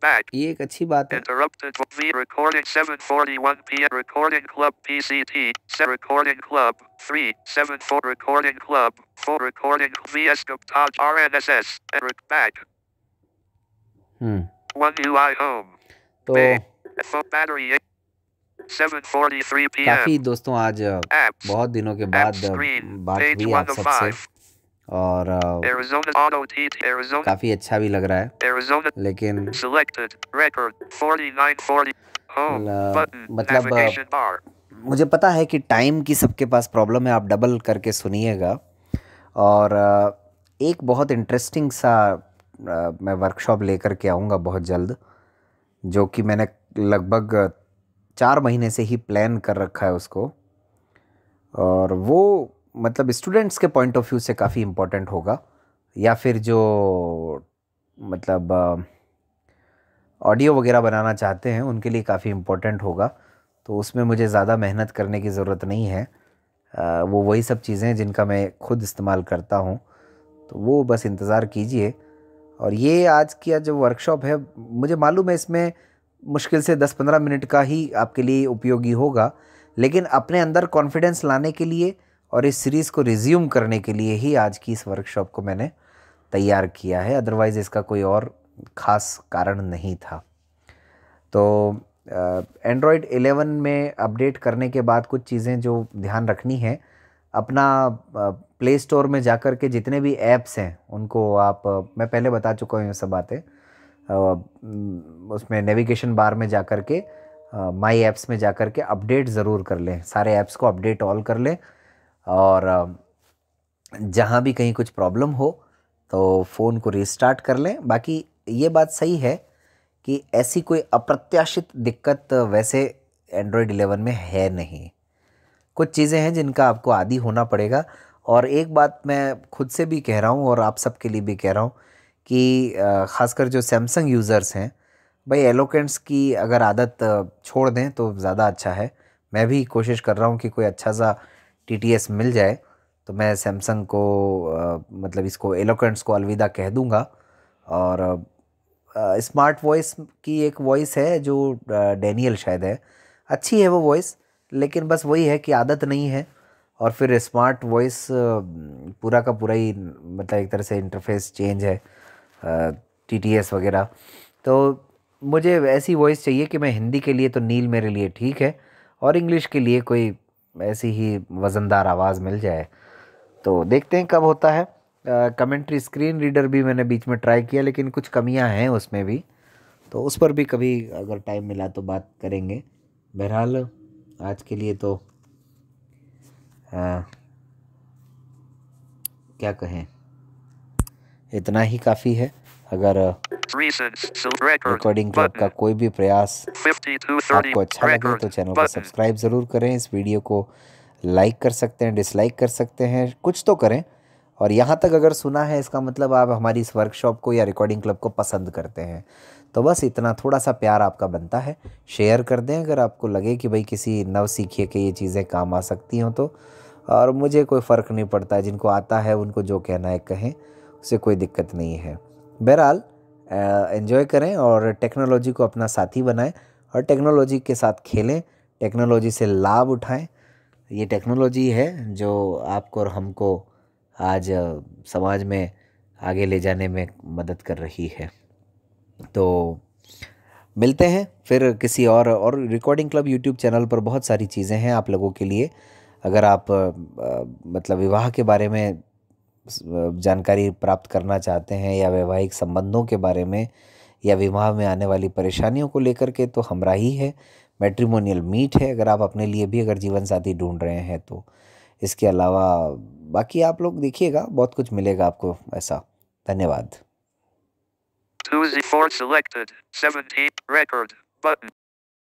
Back. ये एक अच्छी बात है Interrupted the recording 7:41 p.m. Recording Club PCT Recording Club 3 74 Recording Club 4 Recording VS Guptaj RNSS Eric Back hmm hmm. One UI Home तो Battery 7:43 p.m. काफी दोस्तों आज बहुत दिनों के बाद बात हुई आप सबसे और uh, काफी अच्छा भी लग रहा है लेकिन मतलब uh, मुझे पता है कि टाइम की सबके पास प्रॉब्लम है आप डबल करके सुनिएगा और uh, एक बहुत इंटरेस्टिंग सा मैं वर्कशॉप लेकर के आऊँगा बहुत जल्द जो कि मैंने लगभग चार महीने से ही प्लान कर रखा है उसको और वो मतलब स्टूडेंट्स के पॉइंट ऑफ व्यू से काफ़ी इम्पोर्टेंट होगा या फिर जो मतलब ऑडियो वगैरह बनाना चाहते हैं उनके लिए काफ़ी इम्पोर्टेंट होगा तो उसमें मुझे ज़्यादा मेहनत करने की ज़रूरत नहीं है वो वही सब चीज़ें हैं जिनका मैं खुद इस्तेमाल करता हूँ तो वो बस इंतज़ार कीजिए और ये आज की जो वर्कशॉप है मुझे मालूम है इसमें मुश्किल से 10-15 मिनट का ही आपके लिए उपयोगी होगा लेकिन अपने अंदर कॉन्फिडेंस लाने के लिए और इस सीरीज़ को रिज्यूम करने के लिए ही आज की इस वर्कशॉप को मैंने तैयार किया है अदरवाइज़ इसका कोई और ख़ास कारण नहीं था तो एंड्रॉयड uh, 11 में अपडेट करने के बाद कुछ चीज़ें जो ध्यान रखनी है अपना प्ले uh, स्टोर में जाकर के जितने भी ऐप्स हैं उनको आप uh, मैं पहले बता चुका हूँ ये सब बातें उसमें नेविगेशन बार में जाकर के के माई ऐप्स में जाकर के अपडेट ज़रूर कर लें सारे ऐप्स को अपडेट ऑल कर लें और जहाँ भी कहीं कुछ प्रॉब्लम हो तो फ़ोन को रिस्टार्ट कर लें बाकी ये बात सही है कि ऐसी कोई अप्रत्याशित दिक्कत वैसे एंड्रॉयड 11 में है नहीं कुछ चीज़ें हैं जिनका आपको आदि होना पड़ेगा और एक बात मैं खुद से भी कह रहा हूँ और आप सबके लिए भी कह रहा हूँ कि ख़ासकर जो सैमसंग यूज़र्स हैं भाई एलोकेंट्स की अगर आदत छोड़ दें तो ज़्यादा अच्छा है मैं भी कोशिश कर रहा हूँ कि कोई अच्छा सा टी मिल जाए तो मैं सैमसंग को आ, मतलब इसको एलोकेंट्स को अलविदा कह दूँगा और स्मार्ट वॉइस की एक वॉइस है जो डैनियल शायद है अच्छी है वो वॉइस लेकिन बस वही है कि आदत नहीं है और फिर स्मार्ट वॉइस पूरा का पूरा ही मतलब एक तरह से इंटरफेस चेंज है टी टी एस वगैरह तो मुझे ऐसी वॉइस चाहिए कि मैं हिंदी के लिए तो नील मेरे लिए ठीक है और इंग्लिश के लिए कोई ऐसी ही वज़नदार आवाज़ मिल जाए तो देखते हैं कब होता है कमेंट्री स्क्रीन रीडर भी मैंने बीच में ट्राई किया लेकिन कुछ कमियां हैं उसमें भी तो उस पर भी कभी अगर टाइम मिला तो बात करेंगे बहरहाल आज के लिए तो आ, क्या कहें इतना ही काफ़ी है अगर रिकॉर्डिंग क्लब का कोई भी प्रयास आपको अच्छा लगे तो चैनल को सब्सक्राइब ज़रूर करें इस वीडियो को लाइक कर सकते हैं डिसलाइक कर सकते हैं कुछ तो करें और यहाँ तक अगर सुना है इसका मतलब आप हमारी इस वर्कशॉप को या रिकॉर्डिंग क्लब को पसंद करते हैं तो बस इतना थोड़ा सा प्यार आपका बनता है शेयर कर दें अगर आपको लगे कि भाई किसी नव सीखिए के ये चीज़ें काम आ सकती हों तो और मुझे कोई फ़र्क नहीं पड़ता जिनको आता है उनको जो कहना है कहें उसे कोई दिक्कत नहीं है बहरहाल एंजॉय करें और टेक्नोलॉजी को अपना साथी बनाएं और टेक्नोलॉजी के साथ खेलें टेक्नोलॉजी से लाभ उठाएं ये टेक्नोलॉजी है जो आपको और हमको आज समाज में आगे ले जाने में मदद कर रही है तो मिलते हैं फिर किसी और और रिकॉर्डिंग क्लब यूट्यूब चैनल पर बहुत सारी चीज़ें हैं आप लोगों के लिए अगर आप आ, मतलब विवाह के बारे में जानकारी प्राप्त करना चाहते हैं या वैवाहिक संबंधों के बारे में या विवाह में आने वाली परेशानियों को लेकर के तो ही है मैट्रिमोनियल मीट है अगर आप अपने लिए भी अगर जीवन साथी ढूंढ रहे हैं तो इसके अलावा बाकी आप लोग देखिएगा बहुत कुछ मिलेगा आपको ऐसा धन्यवाद